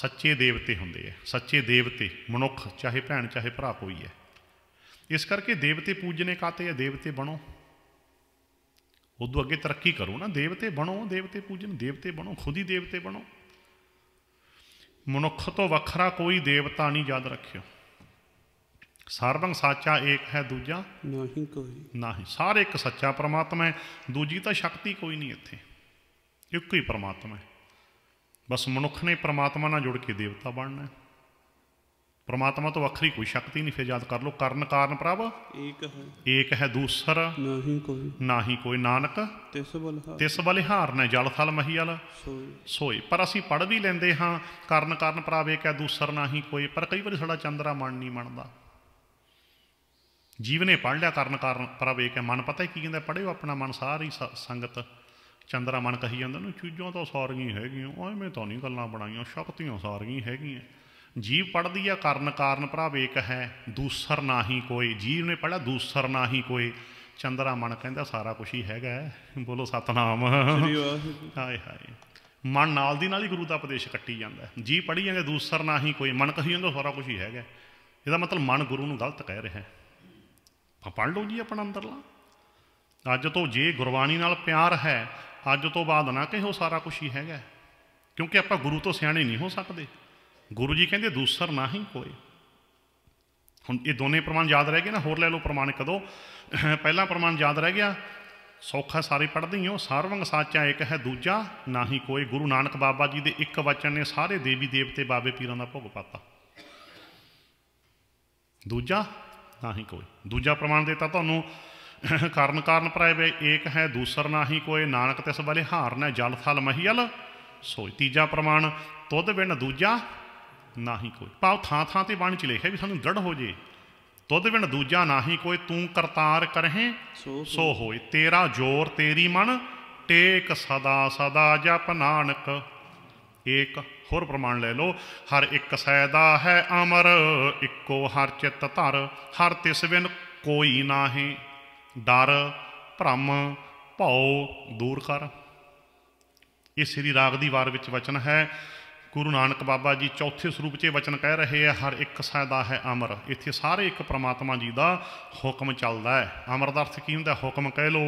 ਸੱਚੇ ਦੇਵਤੇ ਹੁੰਦੇ ਐ ਸੱਚੇ ਦੇਵਤੇ ਮਨੁੱਖ ਚਾਹੇ ਭੈਣ ਚਾਹੇ ਭਰਾ ਕੋਈ ਐ ਇਸ ਕਰਕੇ ਦੇਵਤੇ ਪੂਜਨੇ ਕਾਤੇ ਐ ਦੇਵਤੇ ਬਣੋ ਉਦੋਂ ਅੱਗੇ ਤਰੱਕੀ ਕਰੋ ਨਾ ਦੇਵਤੇ ਬਣੋ ਦੇਵਤੇ ਪੂਜਨ ਦੇਵਤੇ ਬਣੋ ਖੁਦ ਹੀ ਦੇਵਤੇ ਬਣੋ ਮਨੁੱਖ ਤੋਂ ਵੱਖਰਾ ਕੋਈ ਦੇਵਤਾ ਨਹੀਂ ਯਾਦ ਰੱਖਿਓ ਸਰਬੰਗ ਸਾਚਾ ਏਕ ਹੈ ਦੂਜਾ ਨਹੀਂ ਕੋਈ ਨਹੀਂ ਸਾਰੇ ਇੱਕ ਸੱਚਾ ਪ੍ਰਮਾਤਮਾ ਹੈ ਦੂਜੀ ਤਾਂ ਸ਼ਕਤੀ ਕੋਈ ਨਹੀਂ ਇੱਥੇ ਇੱਕੋ ਹੀ ਪ੍ਰਮਾਤਮਾ ਹੈ ਬਸ ਮਨੁੱਖ ਨੇ ਪ੍ਰਮਾਤਮਾ ਨਾਲ ਜੁੜ ਕੇ ਦੇਵਤਾ ਬਣਨਾ ਹੈ ਪ੍ਰਮਾਤਮਾ ਤੋਂ ਵੱਖਰੀ ਕੋਈ ਸ਼ਕਤੀ ਨਹੀਂ ਫਿਰ ਯਾਦ ਕਰ ਲਓ ਕਰਨ ਕਾਰਨ ਪ੍ਰਭ ਏਕ ਹੈ ਏਕ ਹੈ ਦੂਸਰ ਨਹੀਂ ਕੋਈ ਨਹੀਂ ਕੋਈ ਨਾਨਕ ਤਿਸ ਬਲ ਤਿਸ ਬਲ ਨੇ ਜਲ ਥਲ ਮਹੀਲ ਸੋਏ ਪਰ ਅਸੀਂ ਪੜ ਵੀ ਲੈਂਦੇ ਹਾਂ ਕਰਨ ਕਾਰਨ ਪ੍ਰਭ ਏਕ ਹੈ ਦੂਸਰ ਨਹੀਂ ਕੋਈ ਪਰ ਕਈ ਵਾਰੀ ਸਾਡਾ ਚੰਦਰਾ ਮਨ ਨਹੀਂ ਮੰਨਦਾ ਜੀਵਨੇ ਪੜ ਲਿਆ ਕਰਨ ਕਾਰਨ ਪ੍ਰਵੇਕ ਹੈ ਮਨ ਪਤਾ ਹੀ ਕੀ ਕਹਿੰਦਾ ਪੜਿਓ ਆਪਣਾ ਮਨ ਸਾਰੀ ਸੰਗਤ ਚੰਦਰਾ ਮਨ ਕਹੀ ਜਾਂਦਾ ਨੂੰ ਚੂਜੋਂ ਤਾਂ ਸਾਰੀਆਂ ਹੈਗੀਆਂ ਐਵੇਂ ਤਾਂ ਨਹੀਂ ਗੱਲਾਂ ਬਣਾਈਆਂ ਸ਼ਕਤੀਆਂ ਸਾਰੀਆਂ ਹੈਗੀਆਂ ਜੀਵ ਪੜਦੀ ਆ ਕਰਨ ਕਾਰਨ ਪ੍ਰਵੇਕ ਹੈ ਦੂਸਰ ਨਾਹੀ ਕੋਈ ਜੀਵ ਨੇ ਪੜਾ ਦੂਸਰ ਨਾਹੀ ਕੋਈ ਚੰਦਰਾ ਮਨ ਕਹਿੰਦਾ ਸਾਰਾ ਕੁਝ ਹੀ ਹੈਗਾ ਬੋਲੋ ਸਤਨਾਮ ਹਾਏ ਹਾਏ ਮਨ ਨਾਲ ਦੀ ਨਾਲ ਹੀ ਗੁਰੂ ਦਾ ਉਪਦੇਸ਼ ਕੱਟੀ ਜਾਂਦਾ ਜੀ ਪੜੀ ਜਾਂਦੇ ਦੂਸਰ ਨਾਹੀ ਕੋਈ ਮਨ ਕਹੀ ਜਾਂਦਾ ਸਾਰਾ ਕੁਝ ਹੀ ਹੈਗਾ ਇਹਦਾ ਮਤਲਬ ਮਨ ਗੁਰੂ ਨੂੰ ਗਲਤ ਕਹਿ ਰਿਹਾ ਹੈ ਆ ਪੜ ਲਓ ਜੀ ਆਪਣਾ ਅੰਦਰਲਾ ਅੱਜ ਤੋਂ ਜੇ ਗੁਰਬਾਣੀ ਨਾਲ ਪਿਆਰ ਹੈ ਅੱਜ ਤੋਂ ਬਾਅਦ ਨਾ ਕਹੋ ਸਾਰਾ ਕੁਝ ਹੀ ਹੈਗਾ ਕਿਉਂਕਿ ਆਪਾਂ ਗੁਰੂ ਤੋਂ ਸਿਆਣੇ ਨਹੀਂ ਹੋ ਸਕਦੇ ਗੁਰੂ ਜੀ ਕਹਿੰਦੇ ਦੂਸਰ ਨਾ ਹੀ ਕੋਈ ਹੁਣ ਇਹ ਦੋਨੇ ਪ੍ਰਮਾਣ ਯਾਦ ਰਹਿ ਗਏ ਨਾ ਹੋਰ ਲੈ ਲਓ ਪ੍ਰਮਾਣ ਕਦੋਂ ਪਹਿਲਾ ਪ੍ਰਮਾਣ ਯਾਦ ਰਹਿ ਗਿਆ ਸੌਖਾ ਸਾਰੇ ਪੜਦੇ ਹੀ ਹੋ ਸਰਵੰਗ ਸਾਚਾ ਇੱਕ ਹੈ ਦੂਜਾ ਨਾ ਹੀ ਕੋਈ ਗੁਰੂ ਨਾਨਕ ਬਾਬਾ ਜੀ ਦੇ ਇੱਕ ਵਚਨ ਨੇ ਸਾਰੇ ਦੇਵੀ ਦੇਵਤੇ ਬਾਬੇ ਪੀਰਾਂ ਦਾ ਭੋਗ ਪਾਤਾ ਦੂਜਾ ਨਾ ਹੀ ਕੋਈ ਦੂਜਾ ਪ੍ਰਮਾਣ ਦਿੱਤਾ ਤੁਹਾਨੂੰ ਕਰਨ ਕਾਰਨ ਪ੍ਰਾਇ ਏਕ ਹੈ ਦੂਸਰ ਨਾਹੀ ਕੋਈ ਨਾਨਕ ਤਿਸ ਬਲੇ ਹਾਰਨ ਜਲ ਥਲ ਮਹੀਲ ਸੋ ਤੀਜਾ ਪ੍ਰਮਾਣ ਤੁਧ ਬਿਨ ਦੂਜਾ ਨਾਹੀ ਕੋਈ ਪਾਉ ਥਾਂ ਥਾਂ ਤੇ ਬਾਣੀ ਚ ਲਿਖਿਆ ਵੀ ਸਾਨੂੰ ਦ੍ਰਿੜ ਹੋ ਜੇ ਤੁਧ ਬਿਨ ਦੂਜਾ ਨਾਹੀ ਕੋਈ ਤੂੰ ਕਰਤਾਰ ਕਰਹਿ ਸੋ ਹੋਏ ਤੇਰਾ ਜੋਰ ਤੇਰੀ ਮਨ ਟੇਕ ਸਦਾ ਸਦਾ ਜਪ ਨਾਨਕ ਏਕ ਹੋਰ ਪ੍ਰਮਾਣ ਲੈ ਲਓ ਹਰ ਇੱਕ ਸੈਦਾ ਹੈ ਅਮਰ ਇੱਕੋ ਹਰ ਚਿੱਤ ਧਰ ਹਰ ਤਿਸ ਬਿਨ ਕੋਈ ਨਾਹੀ ਡਰ ਭ੍ਰਮ ਭਉ ਦੂਰ ਕਰ ਇਹ ਸ੍ਰੀ ਰਾਗ ਦੀ ਵਾਰ ਵਿੱਚ ਵਚਨ ਹੈ ਗੁਰੂ ਨਾਨਕ ਬਾਬਾ ਜੀ ਚੌਥੇ ਸਰੂਪ 'ਚ ਵਚਨ ਕਹਿ ਰਹੇ ਆ ਹਰ ਇੱਕ ਸੈਦਾ ਹੈ ਅਮਰ ਇੱਥੇ ਸਾਰੇ ਇੱਕ ਪ੍ਰਮਾਤਮਾ ਜੀ ਦਾ ਹੁਕਮ ਚੱਲਦਾ ਹੈ ਅਮਰ ਦਾ ਅਰਥ ਕੀ ਹੁੰਦਾ ਹੁਕਮ ਕਹਿ ਲੋ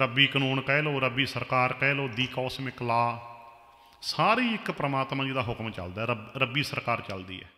ਰੱਬੀ ਕਾਨੂੰਨ ਕਹਿ ਲੋ ਰੱਬੀ ਸਰਕਾਰ ਕਹਿ ਲੋ ਦੀ ਕੌਸਮਿਕ ਲਾ ਸਾਰੀ ਇੱਕ ਪ੍ਰਮਾਤਮਾ ਜੀ ਦਾ ਹੁਕਮ ਚੱਲਦਾ ਰੱਬੀ ਸਰਕਾਰ ਚੱਲਦੀ ਹੈ